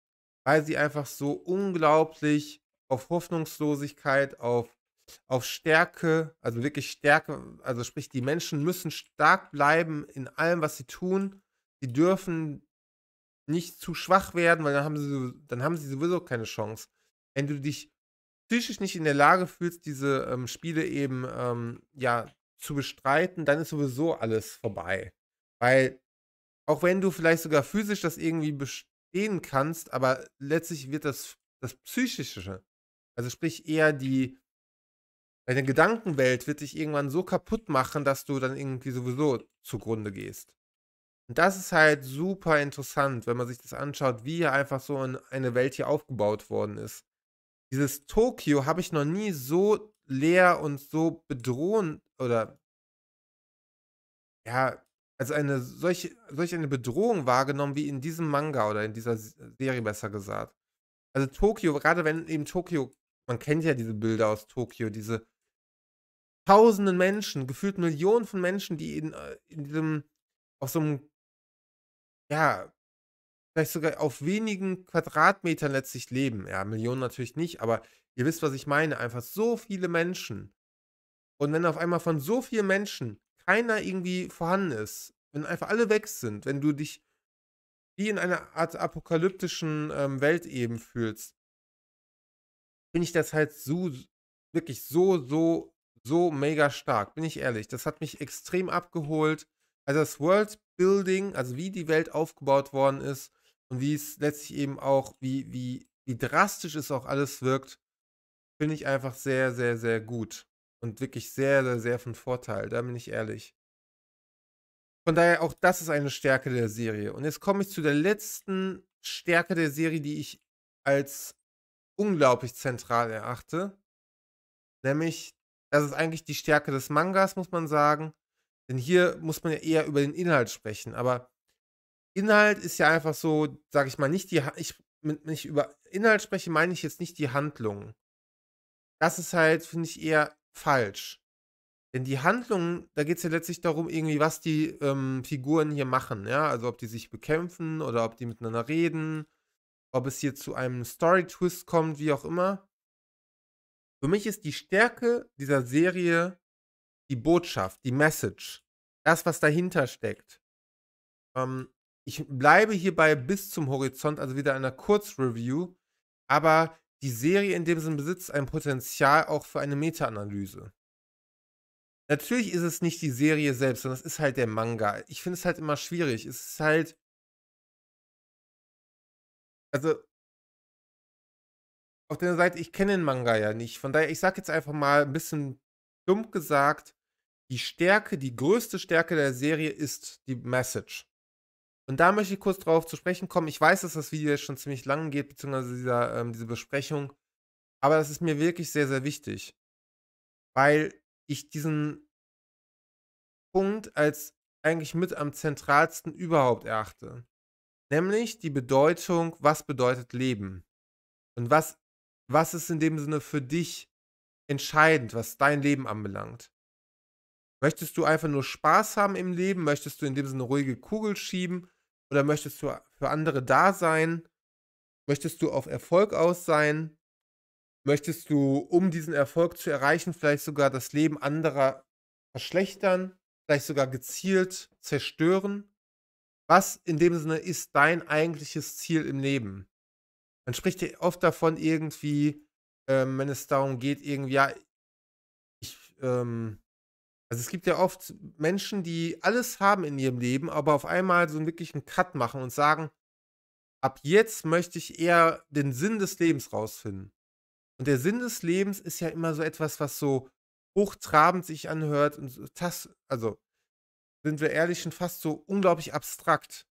S1: weil sie einfach so unglaublich auf Hoffnungslosigkeit, auf, auf Stärke, also wirklich Stärke, also sprich, die Menschen müssen stark bleiben in allem, was sie tun. Sie dürfen nicht zu schwach werden, weil dann haben sie, dann haben sie sowieso keine Chance. Wenn du dich psychisch nicht in der Lage fühlst, diese ähm, Spiele eben ähm, ja, zu bestreiten, dann ist sowieso alles vorbei. Weil auch wenn du vielleicht sogar physisch das irgendwie verstehen kannst, aber letztlich wird das, das Psychische, also sprich eher die, deine Gedankenwelt wird dich irgendwann so kaputt machen, dass du dann irgendwie sowieso zugrunde gehst. Und das ist halt super interessant, wenn man sich das anschaut, wie hier einfach so eine Welt hier aufgebaut worden ist. Dieses Tokio habe ich noch nie so leer und so bedrohend oder ja, als eine solch, solch eine Bedrohung wahrgenommen wie in diesem Manga oder in dieser Serie besser gesagt. Also Tokio, gerade wenn eben Tokio, man kennt ja diese Bilder aus Tokio, diese tausenden Menschen, gefühlt Millionen von Menschen, die in, äh, in diesem, auf so einem, ja, vielleicht sogar auf wenigen Quadratmetern letztlich leben. Ja, Millionen natürlich nicht, aber ihr wisst, was ich meine. Einfach so viele Menschen. Und wenn auf einmal von so vielen Menschen keiner irgendwie vorhanden ist, wenn einfach alle weg sind, wenn du dich wie in einer Art apokalyptischen ähm, Welt eben fühlst, finde ich das halt so, wirklich so, so, so mega stark, bin ich ehrlich. Das hat mich extrem abgeholt. Also das Worldbuilding, also wie die Welt aufgebaut worden ist und wie es letztlich eben auch, wie, wie, wie drastisch es auch alles wirkt, finde ich einfach sehr, sehr, sehr gut und wirklich sehr, sehr, sehr von Vorteil, da bin ich ehrlich. Von daher, auch das ist eine Stärke der Serie. Und jetzt komme ich zu der letzten Stärke der Serie, die ich als unglaublich zentral erachte. Nämlich, das ist eigentlich die Stärke des Mangas, muss man sagen. Denn hier muss man ja eher über den Inhalt sprechen. Aber Inhalt ist ja einfach so, sage ich mal, nicht die. Ich, wenn ich über Inhalt spreche, meine ich jetzt nicht die Handlung. Das ist halt, finde ich, eher falsch. Denn die Handlungen, da geht es ja letztlich darum, irgendwie, was die ähm, Figuren hier machen, ja. Also ob die sich bekämpfen oder ob die miteinander reden, ob es hier zu einem Story-Twist kommt, wie auch immer. Für mich ist die Stärke dieser Serie die Botschaft, die Message, das, was dahinter steckt. Ähm, ich bleibe hierbei bis zum Horizont, also wieder einer Kurzreview, aber die Serie in dem Sinn besitzt ein Potenzial auch für eine Meta-Analyse. Natürlich ist es nicht die Serie
S2: selbst, sondern es ist halt der Manga. Ich finde es halt immer schwierig. Es ist halt. Also. Auf der Seite, ich kenne den Manga ja nicht. Von daher, ich sage jetzt einfach mal ein bisschen dumm gesagt, die Stärke, die
S1: größte Stärke der Serie ist die Message. Und da möchte ich kurz drauf zu sprechen kommen. Ich weiß, dass das Video jetzt schon ziemlich lang geht, beziehungsweise dieser, ähm, diese Besprechung. Aber das ist mir wirklich sehr, sehr wichtig. Weil ich diesen Punkt als eigentlich mit am zentralsten überhaupt erachte. Nämlich die Bedeutung, was bedeutet Leben? Und was, was ist in dem Sinne für dich entscheidend, was dein Leben anbelangt? Möchtest du einfach nur Spaß haben im Leben? Möchtest du in dem Sinne ruhige Kugel schieben? Oder möchtest du für andere da sein? Möchtest du auf Erfolg aus sein? Möchtest du, um diesen Erfolg zu erreichen, vielleicht sogar das Leben anderer verschlechtern? Vielleicht sogar gezielt zerstören? Was in dem Sinne ist dein eigentliches Ziel im Leben? Man spricht ja oft davon irgendwie, ähm, wenn es darum geht, irgendwie, ja, ich, ähm, also es gibt ja oft Menschen, die alles haben in ihrem Leben, aber auf einmal so einen wirklichen Cut machen und sagen, ab jetzt möchte ich eher den Sinn des Lebens rausfinden. Und der Sinn des Lebens ist ja immer so etwas, was so hochtrabend sich anhört und das, also sind wir ehrlich, schon fast so unglaublich abstrakt.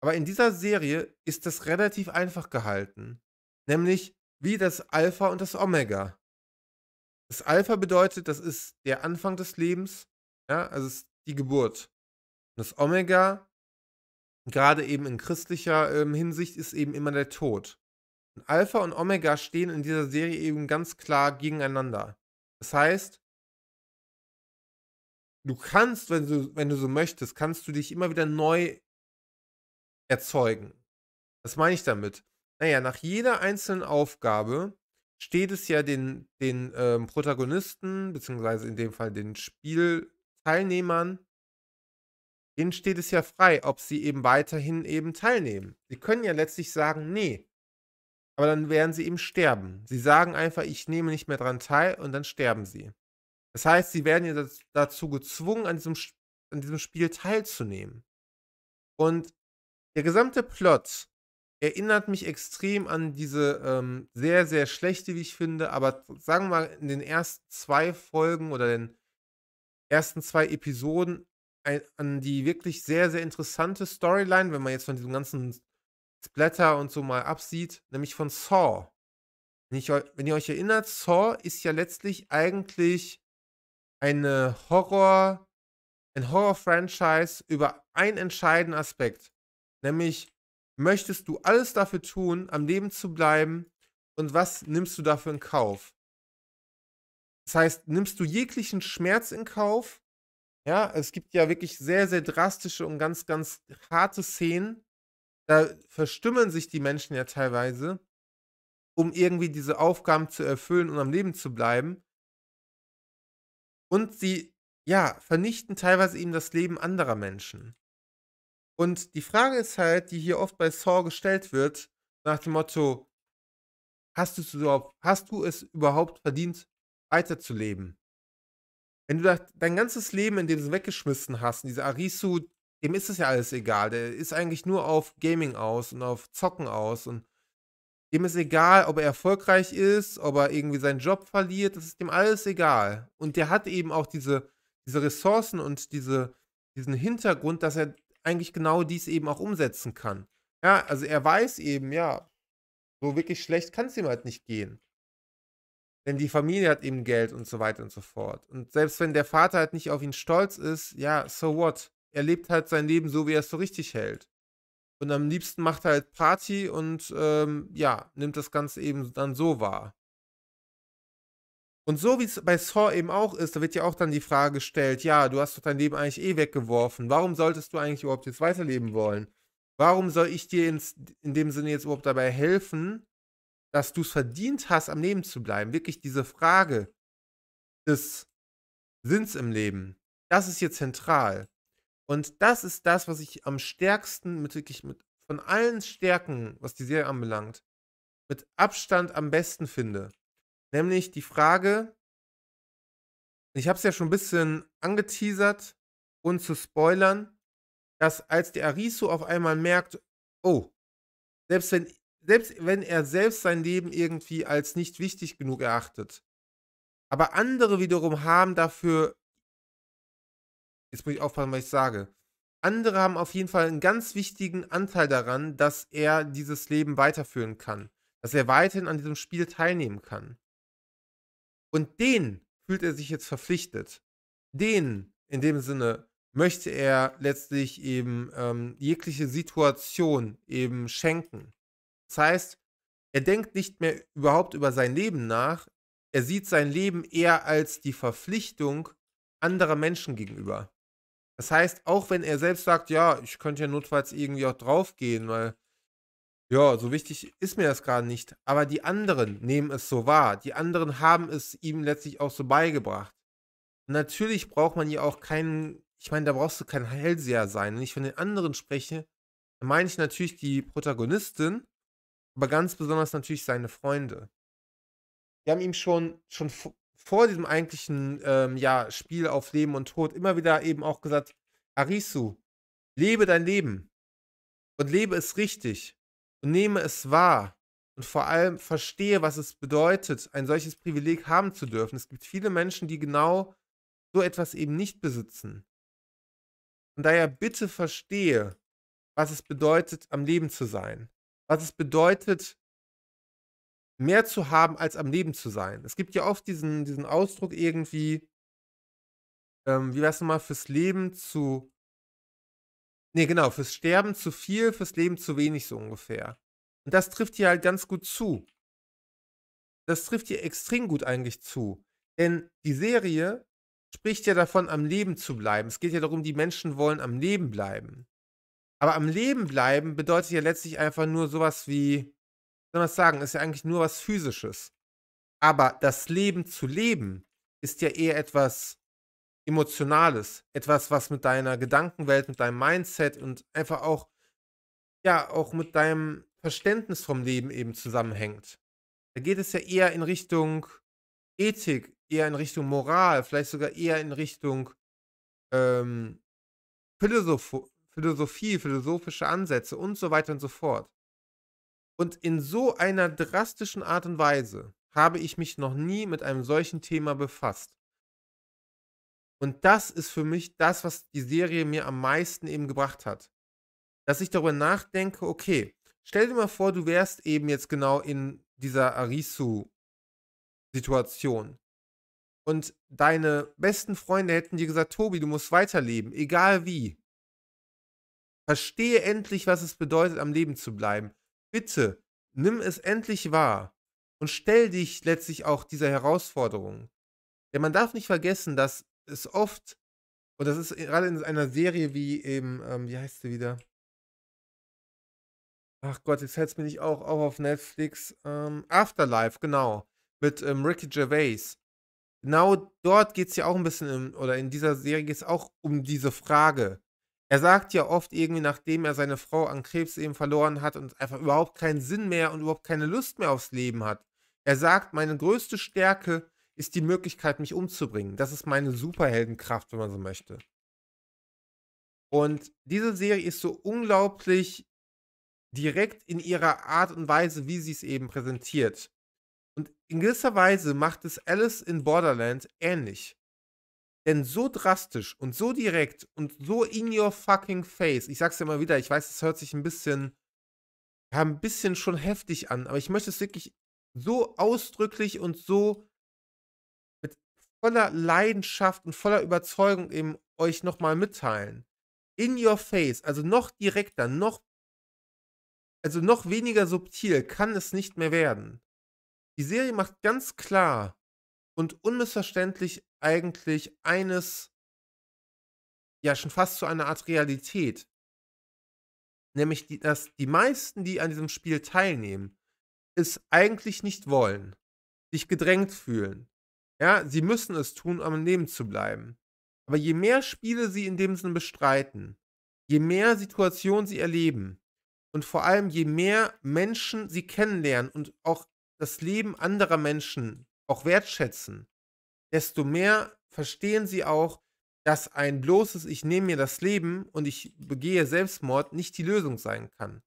S1: Aber in dieser Serie ist das relativ einfach gehalten, nämlich wie das Alpha und das Omega. Das Alpha bedeutet, das ist der Anfang des Lebens, ja, also ist die Geburt. Und das Omega, gerade eben in christlicher ähm, Hinsicht, ist eben immer der Tod. Und Alpha und Omega stehen in dieser Serie eben ganz klar
S2: gegeneinander. Das heißt, du kannst, wenn du, wenn du so möchtest, kannst du dich immer wieder neu erzeugen.
S1: Was meine ich damit? Naja, nach jeder einzelnen Aufgabe steht es ja den, den ähm, Protagonisten, beziehungsweise in dem Fall den Spielteilnehmern, denen steht es ja frei, ob sie eben weiterhin eben teilnehmen. Sie können ja letztlich sagen, nee. Aber dann werden sie eben sterben. Sie sagen einfach, ich nehme nicht mehr dran teil und dann sterben sie. Das heißt, sie werden ja dazu gezwungen, an diesem, an diesem Spiel teilzunehmen. Und der gesamte Plot erinnert mich extrem an diese ähm, sehr, sehr schlechte, wie ich finde, aber sagen wir mal, in den ersten zwei Folgen oder den ersten zwei Episoden ein, an die wirklich sehr, sehr interessante Storyline, wenn man jetzt von diesem ganzen Splatter und so mal absieht, nämlich von Saw. Wenn, ich, wenn ihr euch erinnert, Saw ist ja letztlich eigentlich eine Horror, ein Horror-Franchise über einen entscheidenden Aspekt, nämlich möchtest du alles dafür tun, am Leben zu bleiben und was nimmst du dafür in Kauf? Das heißt, nimmst du jeglichen Schmerz in Kauf? Ja, es gibt ja wirklich sehr, sehr drastische und ganz, ganz harte Szenen. Da verstümmeln sich die Menschen ja teilweise, um irgendwie diese Aufgaben zu erfüllen und am Leben zu bleiben. Und sie, ja, vernichten teilweise eben das Leben anderer Menschen. Und die Frage ist halt, die hier oft bei Saw gestellt wird, nach dem Motto, hast du es überhaupt, hast du es überhaupt verdient, weiterzuleben? Wenn du dein ganzes Leben, in dem du weggeschmissen hast, in dieser Arisu, dem ist es ja alles egal. Der ist eigentlich nur auf Gaming aus und auf Zocken aus und dem ist egal, ob er erfolgreich ist, ob er irgendwie seinen Job verliert, das ist dem alles egal. Und der hat eben auch diese, diese Ressourcen und diese, diesen Hintergrund, dass er eigentlich genau dies eben auch umsetzen kann. Ja, also er weiß eben, ja, so wirklich schlecht kann es ihm halt nicht gehen. Denn die Familie hat eben Geld und so weiter und so fort. Und selbst wenn der Vater halt nicht auf ihn stolz ist, ja, so what? Er lebt halt sein Leben so, wie er es so richtig hält. Und am liebsten macht er halt Party und ähm, ja, nimmt das Ganze eben dann so wahr. Und so wie es bei Saw eben auch ist, da wird ja auch dann die Frage gestellt, ja, du hast doch dein Leben eigentlich eh weggeworfen. Warum solltest du eigentlich überhaupt jetzt weiterleben wollen? Warum soll ich dir ins, in dem Sinne jetzt überhaupt dabei helfen, dass du es verdient hast, am Leben zu bleiben? Wirklich diese Frage des Sinns im Leben, das ist hier zentral. Und das ist das, was ich am stärksten mit wirklich mit von allen Stärken, was die Serie anbelangt, mit Abstand am besten finde. Nämlich die Frage, ich habe es ja schon ein bisschen angeteasert und zu spoilern, dass als der Arisu auf einmal merkt, oh, selbst wenn, selbst wenn er selbst sein Leben irgendwie als nicht wichtig genug erachtet, aber andere wiederum haben dafür, jetzt muss ich aufpassen, was ich sage, andere haben auf jeden Fall einen ganz wichtigen Anteil daran, dass er dieses Leben weiterführen kann, dass er weiterhin an diesem Spiel teilnehmen kann. Und den fühlt er sich jetzt verpflichtet. Den, in dem Sinne, möchte er letztlich eben ähm, jegliche Situation eben schenken. Das heißt, er denkt nicht mehr überhaupt über sein Leben nach. Er sieht sein Leben eher als die Verpflichtung anderer Menschen gegenüber. Das heißt, auch wenn er selbst sagt, ja, ich könnte ja notfalls irgendwie auch draufgehen, weil ja, so wichtig ist mir das gar nicht. Aber die anderen nehmen es so wahr. Die anderen haben es ihm letztlich auch so beigebracht. Und natürlich braucht man ja auch keinen, ich meine, da brauchst du kein Hellseher sein. Wenn ich von den anderen spreche, dann meine ich natürlich die Protagonistin, aber ganz besonders natürlich seine Freunde. Die haben ihm schon, schon vor diesem eigentlichen ähm, ja, Spiel auf Leben und Tod immer wieder eben auch gesagt, Arisu, lebe dein Leben und lebe es richtig und nehme es wahr und vor allem verstehe, was es bedeutet, ein solches Privileg haben zu dürfen. Es gibt viele Menschen, die genau so etwas eben nicht besitzen. Und daher bitte verstehe, was es bedeutet, am Leben zu sein. Was es bedeutet, mehr zu haben, als am Leben zu sein. Es gibt ja oft diesen, diesen Ausdruck irgendwie, ähm, wie war es nochmal, fürs Leben zu Nee, genau, fürs Sterben zu viel, fürs Leben zu wenig so ungefähr. Und das trifft hier halt ganz gut zu. Das trifft hier extrem gut eigentlich zu. Denn die Serie spricht ja davon, am Leben zu bleiben. Es geht ja darum, die Menschen wollen am Leben bleiben. Aber am Leben bleiben bedeutet ja letztlich einfach nur sowas wie, soll man sagen, ist ja eigentlich nur was Physisches. Aber das Leben zu leben ist ja eher etwas Emotionales, etwas, was mit deiner Gedankenwelt, mit deinem Mindset und einfach auch, ja, auch mit deinem Verständnis vom Leben eben zusammenhängt. Da geht es ja eher in Richtung Ethik, eher in Richtung Moral, vielleicht sogar eher in Richtung ähm, Philosoph Philosophie, philosophische Ansätze und so weiter und so fort. Und in so einer drastischen Art und Weise habe ich mich noch nie mit einem solchen Thema befasst. Und das ist für mich das, was die Serie mir am meisten eben gebracht hat. Dass ich darüber nachdenke, okay, stell dir mal vor, du wärst eben jetzt genau in dieser Arisu-Situation. Und deine besten Freunde hätten dir gesagt, Tobi, du musst weiterleben, egal wie. Verstehe endlich, was es bedeutet, am Leben zu bleiben. Bitte, nimm es endlich wahr und stell dich letztlich auch dieser Herausforderung. Denn man darf nicht vergessen, dass es oft, und das ist gerade in einer Serie wie eben, ähm, wie heißt sie wieder? Ach Gott, jetzt hält es mich nicht auch, auch auf Netflix. Ähm, Afterlife, genau. Mit ähm, Ricky Gervais. Genau dort geht es ja auch ein bisschen, in, oder in dieser Serie geht es auch um diese Frage. Er sagt ja oft irgendwie, nachdem er seine Frau an Krebs eben verloren hat und einfach überhaupt keinen Sinn mehr und überhaupt keine Lust mehr aufs Leben hat. Er sagt, meine größte Stärke ist die Möglichkeit, mich umzubringen. Das ist meine Superheldenkraft, wenn man so möchte. Und diese Serie ist so unglaublich direkt in ihrer Art und Weise, wie sie es eben präsentiert. Und in gewisser Weise macht es Alice in Borderland ähnlich. Denn so drastisch und so direkt und so in your fucking face, ich sag's ja immer wieder, ich weiß, es hört sich ein bisschen, ja, ein bisschen schon heftig an, aber ich möchte es wirklich so ausdrücklich und so voller Leidenschaft und voller Überzeugung eben euch nochmal mitteilen. In your face, also noch direkter, noch, also noch weniger subtil kann es nicht mehr werden. Die Serie macht ganz klar und unmissverständlich eigentlich eines, ja schon fast zu einer Art Realität. Nämlich, die, dass die meisten, die an diesem Spiel teilnehmen, es eigentlich nicht wollen, sich gedrängt fühlen, ja, sie müssen es tun, um am Leben zu bleiben. Aber je mehr Spiele sie in dem Sinne bestreiten, je mehr Situationen sie erleben und vor allem je mehr Menschen sie kennenlernen und auch das Leben anderer Menschen auch wertschätzen, desto mehr verstehen sie auch, dass ein bloßes Ich nehme mir das Leben und ich begehe Selbstmord nicht die Lösung sein kann.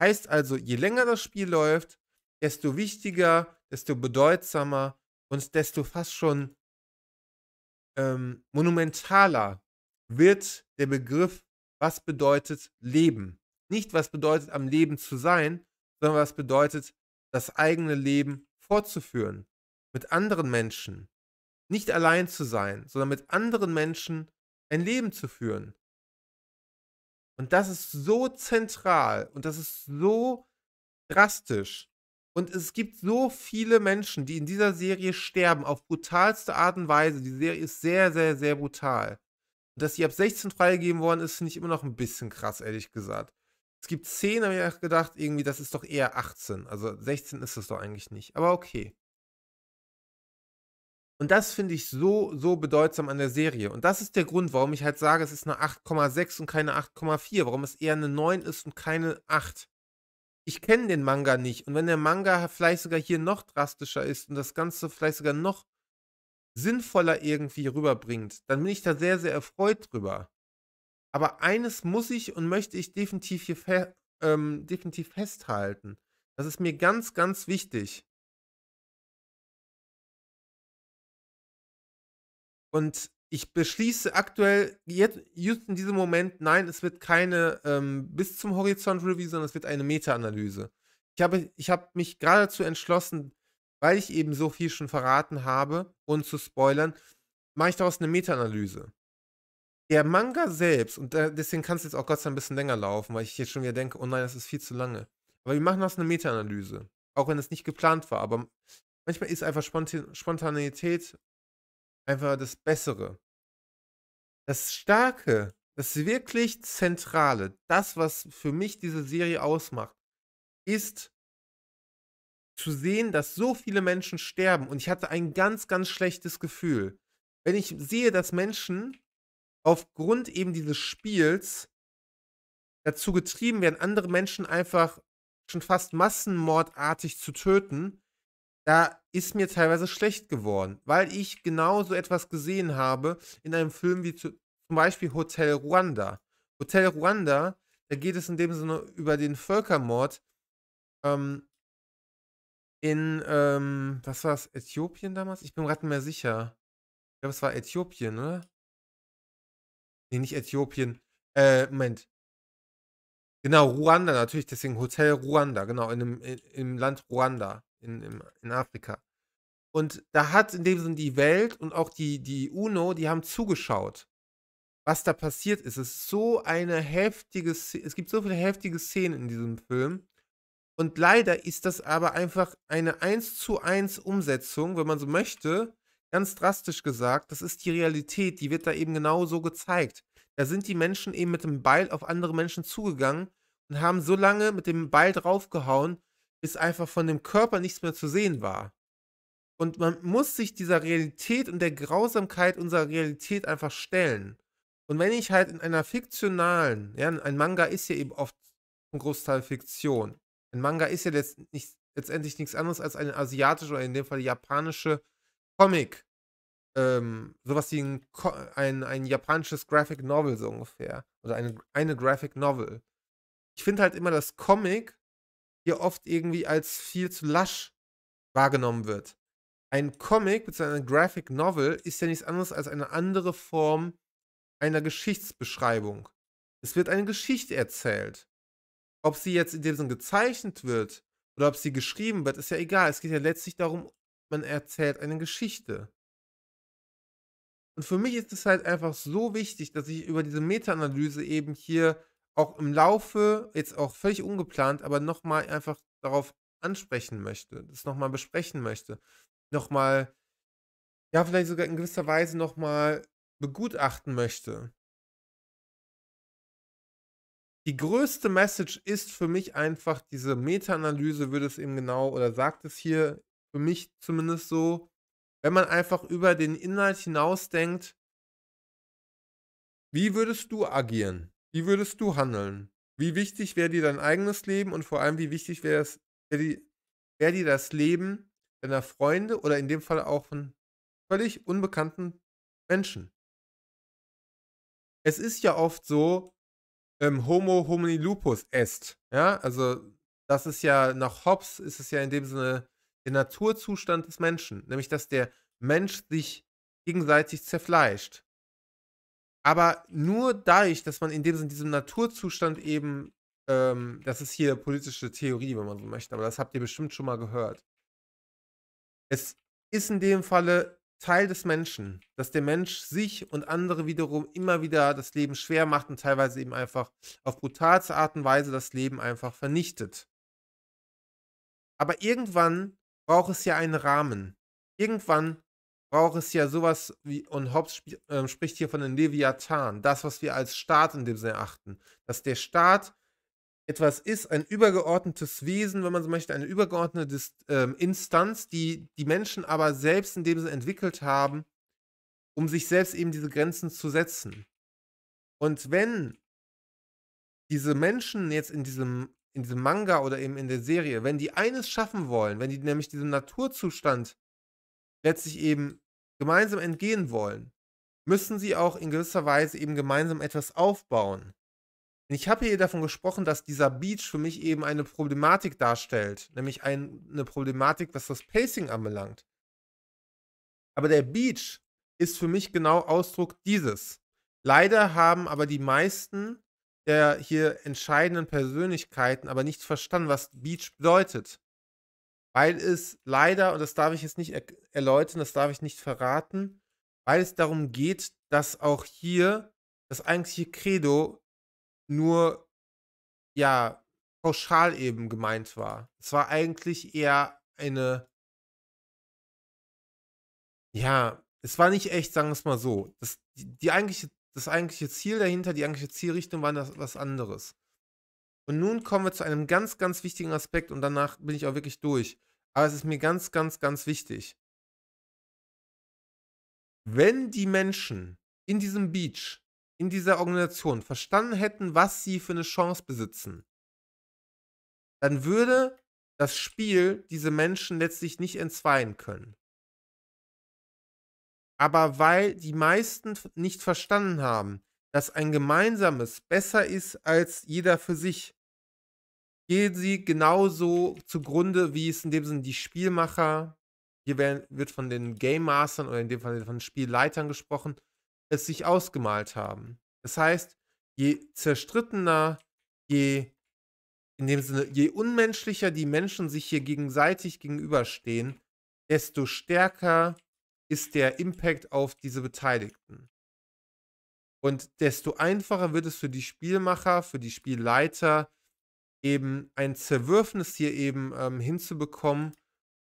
S1: Heißt also, je länger das Spiel läuft, desto wichtiger, desto bedeutsamer und desto fast schon ähm, monumentaler wird der Begriff, was bedeutet Leben. Nicht, was bedeutet am Leben zu sein, sondern was bedeutet das eigene Leben fortzuführen, mit anderen Menschen, nicht allein zu sein, sondern mit anderen Menschen ein Leben zu führen. Und das ist so zentral und das ist so drastisch, und es gibt so viele Menschen, die in dieser Serie sterben, auf brutalste Art und Weise. Die Serie ist sehr, sehr, sehr brutal. Und dass sie ab 16 freigegeben worden ist, finde ich immer noch ein bisschen krass, ehrlich gesagt. Es gibt 10, habe ich gedacht, irgendwie, das ist doch eher 18. Also 16 ist es doch eigentlich nicht. Aber okay. Und das finde ich so, so bedeutsam an der Serie. Und das ist der Grund, warum ich halt sage, es ist eine 8,6 und keine 8,4. Warum es eher eine 9 ist und keine 8 ich kenne den Manga nicht. Und wenn der Manga vielleicht sogar hier noch drastischer ist und das Ganze vielleicht sogar noch sinnvoller irgendwie rüberbringt, dann bin ich da sehr, sehr erfreut drüber. Aber eines muss ich und möchte ich definitiv hier fe ähm, definitiv
S2: festhalten. Das ist mir ganz, ganz wichtig. Und ich beschließe aktuell, jetzt,
S1: just in diesem Moment, nein, es wird keine ähm, bis zum Horizont Review, sondern es wird eine Meta-Analyse. Ich habe, ich habe mich geradezu entschlossen, weil ich eben so viel schon verraten habe und zu spoilern, mache ich daraus eine Meta-Analyse. Der Manga selbst, und deswegen kann es jetzt auch Gott sei Dank ein bisschen länger laufen, weil ich jetzt schon wieder denke, oh nein, das ist viel zu lange. Aber wir machen daraus eine Meta-Analyse. Auch wenn es nicht geplant war, aber manchmal ist einfach Spontan Spontaneität einfach das Bessere. Das Starke, das wirklich Zentrale, das, was für mich diese Serie ausmacht, ist zu sehen, dass so viele Menschen sterben. Und ich hatte ein ganz, ganz schlechtes Gefühl. Wenn ich sehe, dass Menschen aufgrund eben dieses Spiels dazu getrieben werden, andere Menschen einfach schon fast massenmordartig zu töten, da ist mir teilweise schlecht geworden, weil ich genau so etwas gesehen habe in einem Film wie zu, zum Beispiel Hotel Ruanda. Hotel Ruanda, da geht es in dem Sinne über den Völkermord ähm, in, ähm, was war es, Äthiopien damals? Ich bin mir gerade nicht mehr sicher. Ich glaube, es war Äthiopien, oder? Nee, nicht Äthiopien. Äh, Moment. Genau, Ruanda natürlich, deswegen Hotel Ruanda, genau, in dem, in, im Land Ruanda, in, in, in Afrika. Und da hat in dem Sinne die Welt und auch die, die UNO, die haben zugeschaut, was da passiert ist. Es ist so eine heftige, es gibt so viele heftige Szenen in diesem Film. Und leider ist das aber einfach eine 1 zu 1 Umsetzung, wenn man so möchte, ganz drastisch gesagt, das ist die Realität, die wird da eben genau so gezeigt. Da sind die Menschen eben mit dem Beil auf andere Menschen zugegangen und haben so lange mit dem Beil draufgehauen, bis einfach von dem Körper nichts mehr zu sehen war. Und man muss sich dieser Realität und der Grausamkeit unserer Realität einfach stellen. Und wenn ich halt in einer fiktionalen, ja, ein Manga ist ja eben oft ein Großteil Fiktion. Ein Manga ist ja letztendlich, letztendlich nichts anderes als eine asiatische oder in dem Fall japanische Comic. Ähm, sowas wie ein, ein, ein japanisches Graphic Novel so ungefähr. Oder eine, eine Graphic Novel. Ich finde halt immer, dass Comic hier oft irgendwie als viel zu lasch wahrgenommen wird. Ein Comic bzw. eine Graphic Novel ist ja nichts anderes als eine andere Form einer Geschichtsbeschreibung. Es wird eine Geschichte erzählt. Ob sie jetzt in dem Sinne gezeichnet wird oder ob sie geschrieben wird, ist ja egal. Es geht ja letztlich darum, man erzählt eine Geschichte. Und für mich ist es halt einfach so wichtig, dass ich über diese Meta-Analyse eben hier auch im Laufe, jetzt auch völlig ungeplant, aber nochmal einfach darauf ansprechen möchte, das nochmal besprechen möchte nochmal, ja, vielleicht sogar in gewisser Weise nochmal begutachten möchte. Die größte Message ist für mich einfach, diese Meta-Analyse würde es eben genau oder sagt es hier für mich zumindest so, wenn man einfach über den Inhalt hinausdenkt, wie würdest du agieren? Wie würdest du handeln? Wie wichtig wäre dir dein eigenes Leben und vor allem, wie wichtig wäre wär dir das Leben deiner Freunde oder in dem Fall auch von
S2: völlig unbekannten Menschen. Es ist ja oft so, ähm, Homo homini lupus est. Ja, also das
S1: ist ja nach Hobbes ist es ja in dem Sinne der Naturzustand des Menschen, nämlich dass der Mensch sich gegenseitig zerfleischt. Aber nur dadurch, dass man in dem Sinne diesem Naturzustand eben, ähm, das ist hier politische Theorie, wenn man so möchte, aber das habt ihr bestimmt schon mal gehört. Es ist in dem Falle Teil des Menschen, dass der Mensch sich und andere wiederum immer wieder das Leben schwer macht und teilweise eben einfach auf brutalste Art und Weise das Leben einfach vernichtet. Aber irgendwann braucht es ja einen Rahmen. Irgendwann braucht es ja sowas wie, und Hobbes sp äh, spricht hier von den Leviathan, das, was wir als Staat in dem Sinne erachten, dass der Staat etwas ist, ein übergeordnetes Wesen, wenn man so möchte, eine übergeordnete ähm, Instanz, die die Menschen aber selbst, indem sie entwickelt haben, um sich selbst eben diese Grenzen zu setzen. Und wenn diese Menschen jetzt in diesem, in diesem Manga oder eben in der Serie, wenn die eines schaffen wollen, wenn die nämlich diesem Naturzustand letztlich eben gemeinsam entgehen wollen, müssen sie auch in gewisser Weise eben gemeinsam etwas aufbauen. Ich habe hier davon gesprochen, dass dieser Beach für mich eben eine Problematik darstellt, nämlich ein, eine Problematik, was das Pacing anbelangt. Aber der Beach ist für mich genau Ausdruck dieses. Leider haben aber die meisten der hier entscheidenden Persönlichkeiten aber nicht verstanden, was Beach bedeutet. Weil es leider, und das darf ich jetzt nicht er erläutern, das darf ich nicht verraten, weil es darum geht, dass auch hier das eigentliche
S2: Credo nur, ja, pauschal eben gemeint war. Es war eigentlich eher eine,
S1: ja, es war nicht echt, sagen wir es mal so. Das, die, die eigentliche, das eigentliche Ziel dahinter, die eigentliche Zielrichtung war das, was anderes. Und nun kommen wir zu einem ganz, ganz wichtigen Aspekt und danach bin ich auch wirklich durch. Aber es ist mir ganz, ganz, ganz wichtig. Wenn die Menschen in diesem Beach in dieser Organisation verstanden hätten, was sie für eine Chance besitzen, dann würde das Spiel diese Menschen letztlich nicht entzweien können. Aber weil die meisten nicht verstanden haben, dass ein gemeinsames besser ist als jeder für sich, gehen sie genauso zugrunde, wie es in dem Sinne die Spielmacher, hier werden, wird von den Game Mastern oder in dem Fall von den Spielleitern gesprochen, es sich ausgemalt haben. Das heißt, je zerstrittener, je in dem Sinne, je unmenschlicher die Menschen sich hier gegenseitig gegenüberstehen, desto stärker ist der Impact auf diese Beteiligten. Und desto einfacher wird es für die Spielmacher, für die Spielleiter, eben ein Zerwürfnis hier eben ähm, hinzubekommen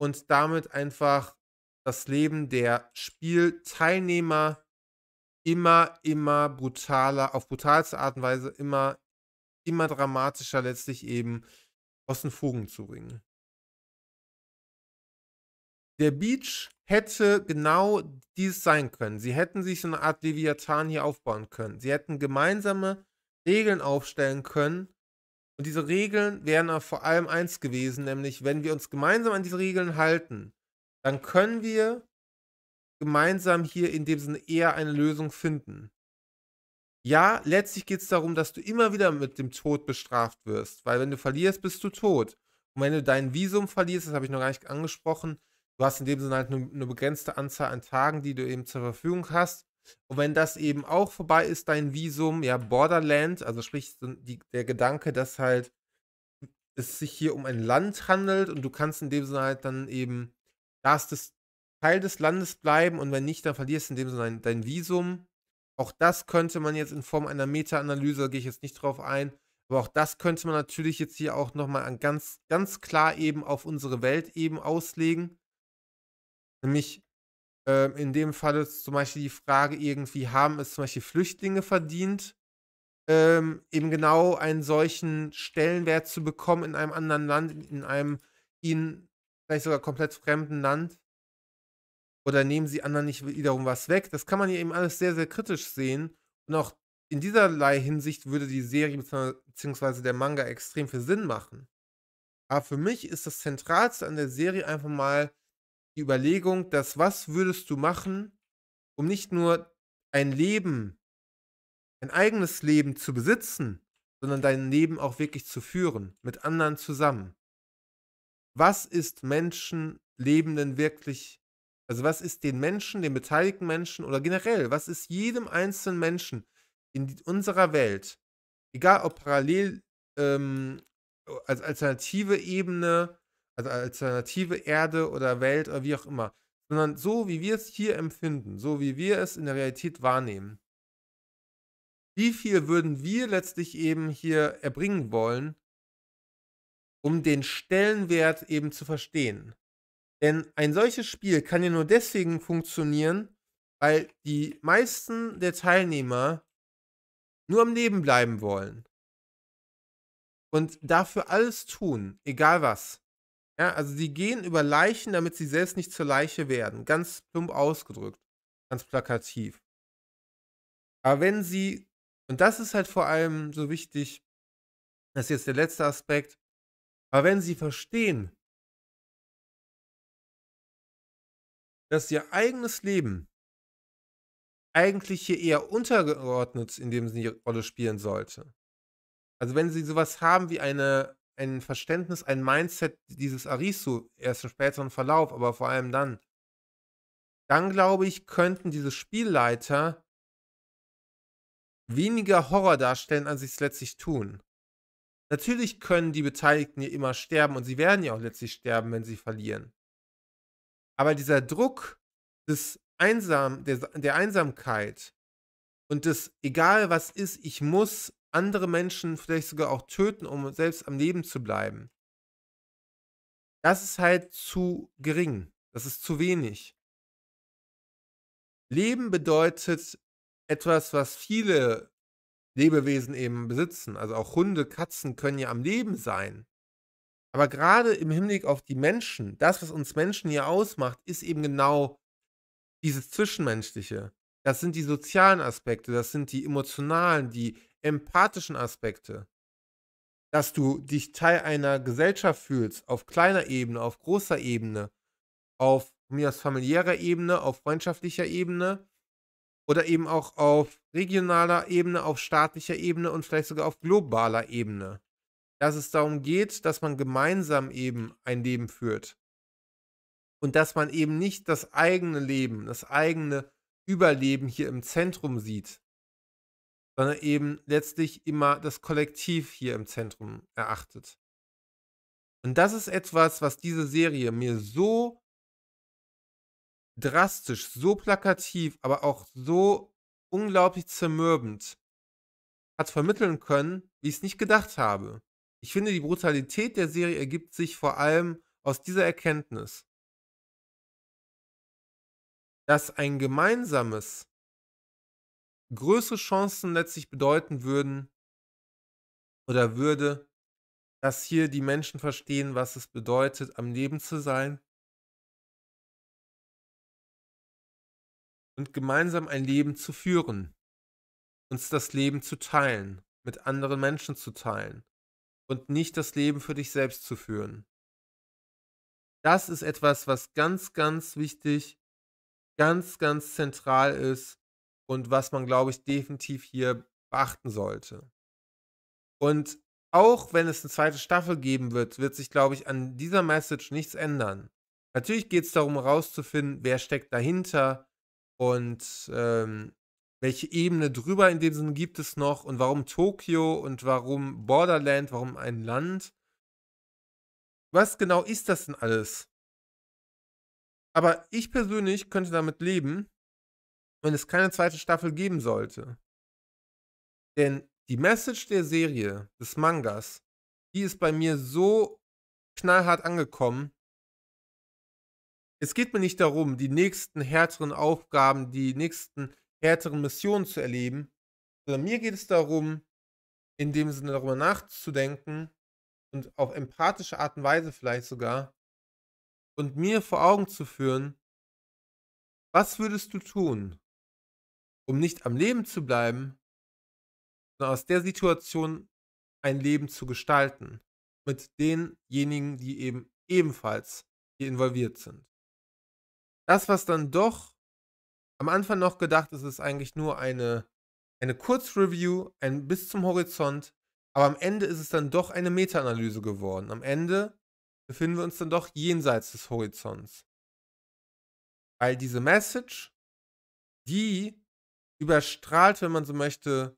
S1: und damit einfach das Leben der Spielteilnehmer immer, immer brutaler, auf brutalste Art und Weise immer, immer dramatischer letztlich eben aus den Fugen zu bringen. Der Beach hätte genau dies sein können. Sie hätten sich so eine Art Leviathan hier aufbauen können. Sie hätten gemeinsame Regeln aufstellen können. Und diese Regeln wären vor allem eins gewesen, nämlich wenn wir uns gemeinsam an diese Regeln halten, dann können wir gemeinsam hier in dem Sinne eher eine Lösung finden. Ja, letztlich geht es darum, dass du immer wieder mit dem Tod bestraft wirst, weil wenn du verlierst, bist du tot. Und wenn du dein Visum verlierst, das habe ich noch gar nicht angesprochen, du hast in dem Sinne halt eine, eine begrenzte Anzahl an Tagen, die du eben zur Verfügung hast. Und wenn das eben auch vorbei ist, dein Visum, ja, Borderland, also sprich die, der Gedanke, dass halt es sich hier um ein Land handelt und du kannst in dem Sinne halt dann eben, da es das Teil des Landes bleiben und wenn nicht, dann verlierst du in dem Sinne dein, dein Visum. Auch das könnte man jetzt in Form einer Meta-Analyse, da gehe ich jetzt nicht drauf ein, aber auch das könnte man natürlich jetzt hier auch nochmal ganz, ganz klar eben auf unsere Welt eben auslegen. Nämlich äh, in dem Fall ist zum Beispiel die Frage irgendwie, haben es zum Beispiel Flüchtlinge verdient, ähm, eben genau einen solchen Stellenwert zu bekommen in einem anderen Land, in einem ihnen vielleicht sogar komplett fremden Land? oder nehmen sie anderen nicht wiederum was weg. Das kann man ja eben alles sehr, sehr kritisch sehen. Und auch in dieserlei Hinsicht würde die Serie bzw. der Manga extrem viel Sinn machen. Aber für mich ist das Zentralste an der Serie einfach mal die Überlegung, dass was würdest du machen, um nicht nur ein Leben, ein eigenes Leben zu besitzen, sondern dein Leben auch wirklich zu führen, mit anderen zusammen. Was ist Menschen Lebenden wirklich also was ist den Menschen, den beteiligten Menschen oder generell, was ist jedem einzelnen Menschen in unserer Welt, egal ob parallel ähm, als alternative Ebene, also als alternative Erde oder Welt oder wie auch immer, sondern so wie wir es hier empfinden, so wie wir es in der Realität wahrnehmen. Wie viel würden wir letztlich eben hier erbringen wollen, um den Stellenwert eben zu verstehen? Denn ein solches Spiel kann ja nur deswegen funktionieren, weil die meisten der Teilnehmer nur am Leben bleiben wollen. Und dafür alles tun, egal was. Ja, also sie gehen über Leichen, damit sie selbst nicht zur Leiche werden. Ganz plump ausgedrückt, ganz plakativ. Aber wenn sie, und das
S2: ist halt vor allem so wichtig, das ist jetzt der letzte Aspekt, aber wenn sie verstehen, dass ihr eigenes Leben eigentlich hier eher untergeordnet in dem sie die Rolle
S1: spielen sollte. Also wenn sie sowas haben wie eine, ein Verständnis, ein Mindset dieses Arisu, erst im späteren Verlauf, aber vor allem dann, dann glaube ich, könnten diese Spielleiter weniger Horror darstellen, als sie es letztlich tun. Natürlich können die Beteiligten hier immer sterben und sie werden ja auch letztlich sterben, wenn sie verlieren. Aber dieser Druck des Einsam, der, der Einsamkeit und des, egal was ist, ich muss andere Menschen vielleicht sogar auch töten, um selbst am Leben zu bleiben,
S2: das ist halt zu gering. Das ist zu wenig. Leben bedeutet etwas, was viele
S1: Lebewesen eben besitzen. Also auch Hunde, Katzen können ja am Leben sein. Aber gerade im Hinblick auf die Menschen, das, was uns Menschen hier ausmacht, ist eben genau dieses Zwischenmenschliche. Das sind die sozialen Aspekte, das sind die emotionalen, die empathischen Aspekte. Dass du dich Teil einer Gesellschaft fühlst, auf kleiner Ebene, auf großer Ebene, auf mir aus familiärer Ebene, auf freundschaftlicher Ebene oder eben auch auf regionaler Ebene, auf staatlicher Ebene und vielleicht sogar auf globaler Ebene dass es darum geht, dass man gemeinsam eben ein Leben führt. Und dass man eben nicht das eigene Leben, das eigene Überleben hier im Zentrum sieht, sondern eben letztlich immer das Kollektiv hier im Zentrum erachtet. Und das ist etwas, was diese Serie mir so drastisch, so plakativ, aber auch so unglaublich zermürbend hat vermitteln können, wie ich es nicht gedacht habe. Ich finde, die Brutalität der Serie ergibt
S2: sich vor allem aus dieser Erkenntnis, dass ein gemeinsames größere Chancen letztlich bedeuten würden oder würde, dass hier die Menschen verstehen, was es bedeutet, am Leben zu sein und gemeinsam ein Leben zu führen, uns das Leben zu
S1: teilen, mit anderen Menschen zu teilen, und nicht das Leben für dich selbst zu führen. Das ist etwas, was ganz, ganz wichtig, ganz, ganz zentral ist und was man, glaube ich, definitiv hier beachten sollte. Und auch wenn es eine zweite Staffel geben wird, wird sich, glaube ich, an dieser Message nichts ändern. Natürlich geht es darum, herauszufinden, wer steckt dahinter und ähm, welche Ebene drüber in dem Sinne gibt es noch und warum Tokio und warum Borderland, warum ein Land? Was genau ist das denn alles? Aber ich persönlich könnte damit leben, wenn es keine zweite Staffel geben sollte. Denn die Message der Serie, des Mangas, die ist bei mir so knallhart angekommen. Es geht mir nicht darum, die nächsten härteren Aufgaben, die nächsten härteren Missionen zu erleben, sondern mir geht es darum, in dem Sinne darüber nachzudenken und auf empathische Art und Weise
S2: vielleicht sogar und mir vor Augen zu führen, was würdest du tun, um nicht am Leben zu bleiben,
S1: sondern aus der Situation ein Leben zu gestalten mit denjenigen, die eben ebenfalls hier involviert sind. Das, was dann doch am Anfang noch gedacht, es ist eigentlich nur eine, eine Kurzreview, ein bis zum Horizont, aber am Ende ist es dann doch eine Meta-Analyse geworden. Am Ende befinden wir uns dann doch jenseits des Horizonts. Weil diese Message, die überstrahlt, wenn man so möchte,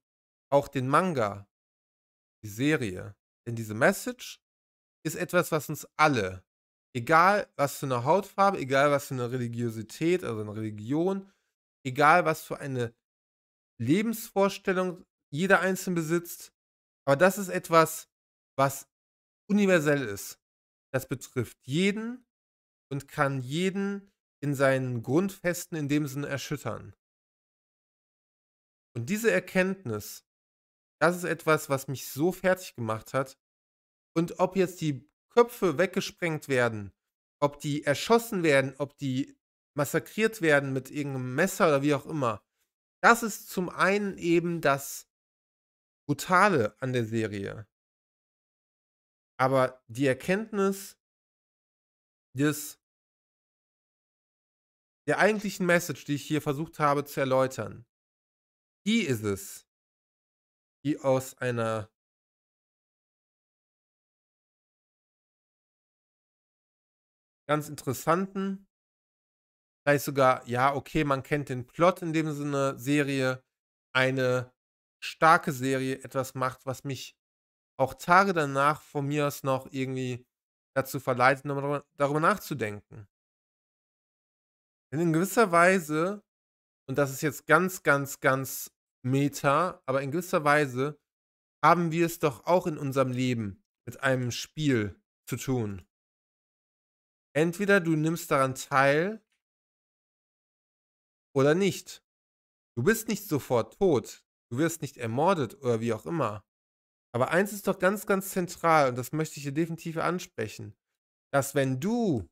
S1: auch den Manga, die Serie. Denn diese Message ist etwas, was uns alle, egal was für eine Hautfarbe, egal was für eine Religiosität, also eine Religion, egal was für eine Lebensvorstellung jeder einzeln besitzt. Aber das ist etwas, was universell ist. Das betrifft jeden und kann jeden in seinen Grundfesten in dem Sinne erschüttern. Und diese Erkenntnis, das ist etwas, was mich so fertig gemacht hat. Und ob jetzt die Köpfe weggesprengt werden, ob die erschossen werden, ob die massakriert werden mit irgendeinem Messer oder wie auch immer. Das ist zum einen eben das
S2: Brutale an der Serie. Aber die Erkenntnis des, der eigentlichen Message, die ich hier versucht habe zu erläutern, die ist es, die aus einer ganz interessanten heißt sogar, ja,
S1: okay, man kennt den Plot in dem Sinne, Serie, eine starke Serie etwas macht, was mich auch Tage danach von mir aus noch irgendwie dazu verleitet, darüber, darüber nachzudenken. Denn in gewisser Weise, und das ist jetzt ganz, ganz, ganz meta, aber in gewisser Weise haben wir es doch auch in unserem Leben mit einem Spiel zu tun.
S2: Entweder du nimmst daran teil oder nicht. Du bist nicht sofort tot, du wirst nicht ermordet oder
S1: wie auch immer. Aber eins ist doch ganz, ganz zentral und das möchte ich hier definitiv ansprechen, dass wenn du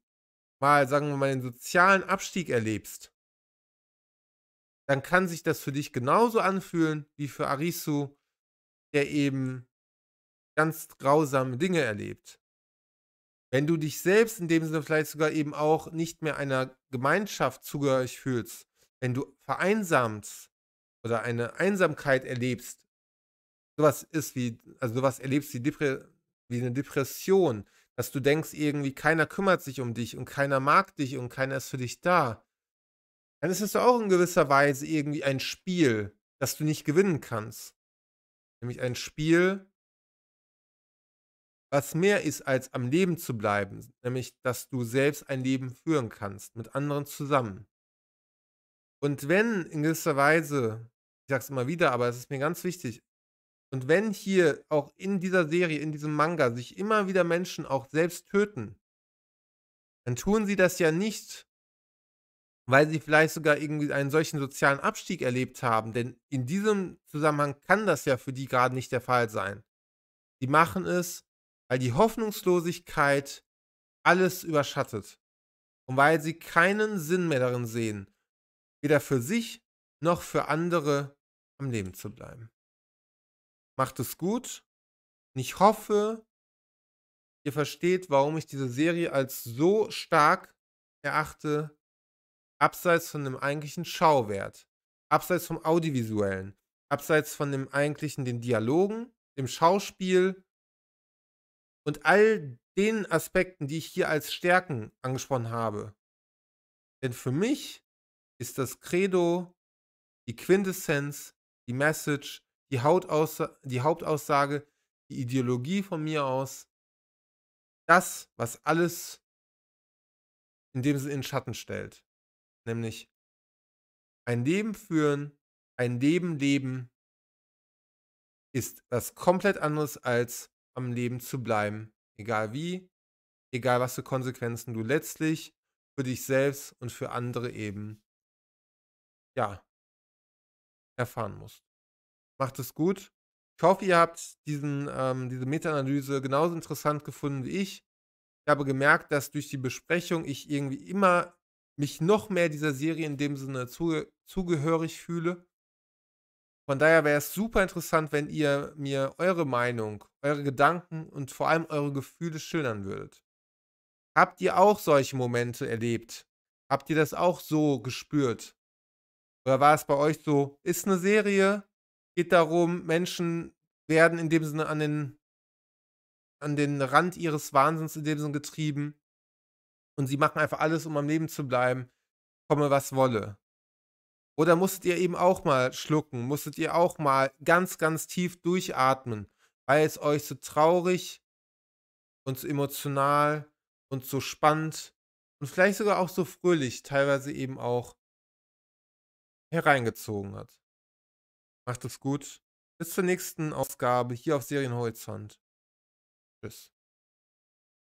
S1: mal, sagen wir mal, den sozialen Abstieg erlebst, dann kann sich das für dich genauso anfühlen wie für Arisu, der eben ganz grausame Dinge erlebt. Wenn du dich selbst in dem Sinne vielleicht sogar eben auch nicht mehr einer Gemeinschaft zugehörig fühlst, wenn du vereinsamst oder eine Einsamkeit erlebst, sowas ist wie, also sowas erlebst wie, Depre wie eine Depression, dass du denkst, irgendwie keiner kümmert sich um dich und keiner mag dich und keiner ist für dich da, dann ist es auch in gewisser Weise irgendwie ein Spiel, das du nicht gewinnen kannst. Nämlich ein Spiel, was mehr ist, als am Leben zu bleiben, nämlich dass du selbst ein Leben führen kannst, mit anderen zusammen. Und wenn in gewisser Weise, ich sag's immer wieder, aber es ist mir ganz wichtig, und wenn hier auch in dieser Serie, in diesem Manga, sich immer wieder Menschen auch selbst töten, dann tun sie das ja nicht, weil sie vielleicht sogar irgendwie einen solchen sozialen Abstieg erlebt haben. Denn in diesem Zusammenhang kann das ja für die gerade nicht der Fall sein. Die machen es, weil die Hoffnungslosigkeit alles überschattet und weil sie keinen Sinn mehr darin sehen
S2: weder für sich noch für andere am Leben zu bleiben. Macht es gut und ich hoffe, ihr versteht, warum ich
S1: diese Serie als so stark erachte, abseits von dem eigentlichen Schauwert, abseits vom audiovisuellen, abseits von dem eigentlichen den Dialogen, dem Schauspiel und all den Aspekten, die ich hier als Stärken angesprochen habe. Denn für mich ist das Credo, die Quintessenz, die Message, die, die Hauptaussage, die Ideologie von mir aus, das, was
S2: alles in dem Sinne in Schatten stellt. Nämlich ein Leben führen, ein Leben leben,
S1: ist was komplett anderes als am Leben zu bleiben. Egal wie, egal was für Konsequenzen du letztlich für dich selbst und für andere eben ja, erfahren musst. Macht es gut. Ich hoffe, ihr habt diesen, ähm, diese Meta-Analyse genauso interessant gefunden wie ich. Ich habe gemerkt, dass durch die Besprechung ich irgendwie immer mich noch mehr dieser Serie in dem Sinne zuge zugehörig fühle. Von daher wäre es super interessant, wenn ihr mir eure Meinung, eure Gedanken und vor allem eure Gefühle schildern würdet. Habt ihr auch solche Momente erlebt? Habt ihr das auch so gespürt? Oder war es bei euch so, ist eine Serie, geht darum, Menschen werden in dem Sinne an den, an den Rand ihres Wahnsinns in dem Sinne getrieben und sie machen einfach alles, um am Leben zu bleiben, komme was wolle. Oder musstet ihr eben auch mal schlucken, musstet ihr auch mal ganz, ganz tief durchatmen, weil es euch so traurig und so emotional und so spannend und vielleicht sogar auch so fröhlich teilweise eben auch
S2: hereingezogen hat. Macht es gut. Bis zur nächsten Ausgabe hier auf Serienhorizont. Tschüss.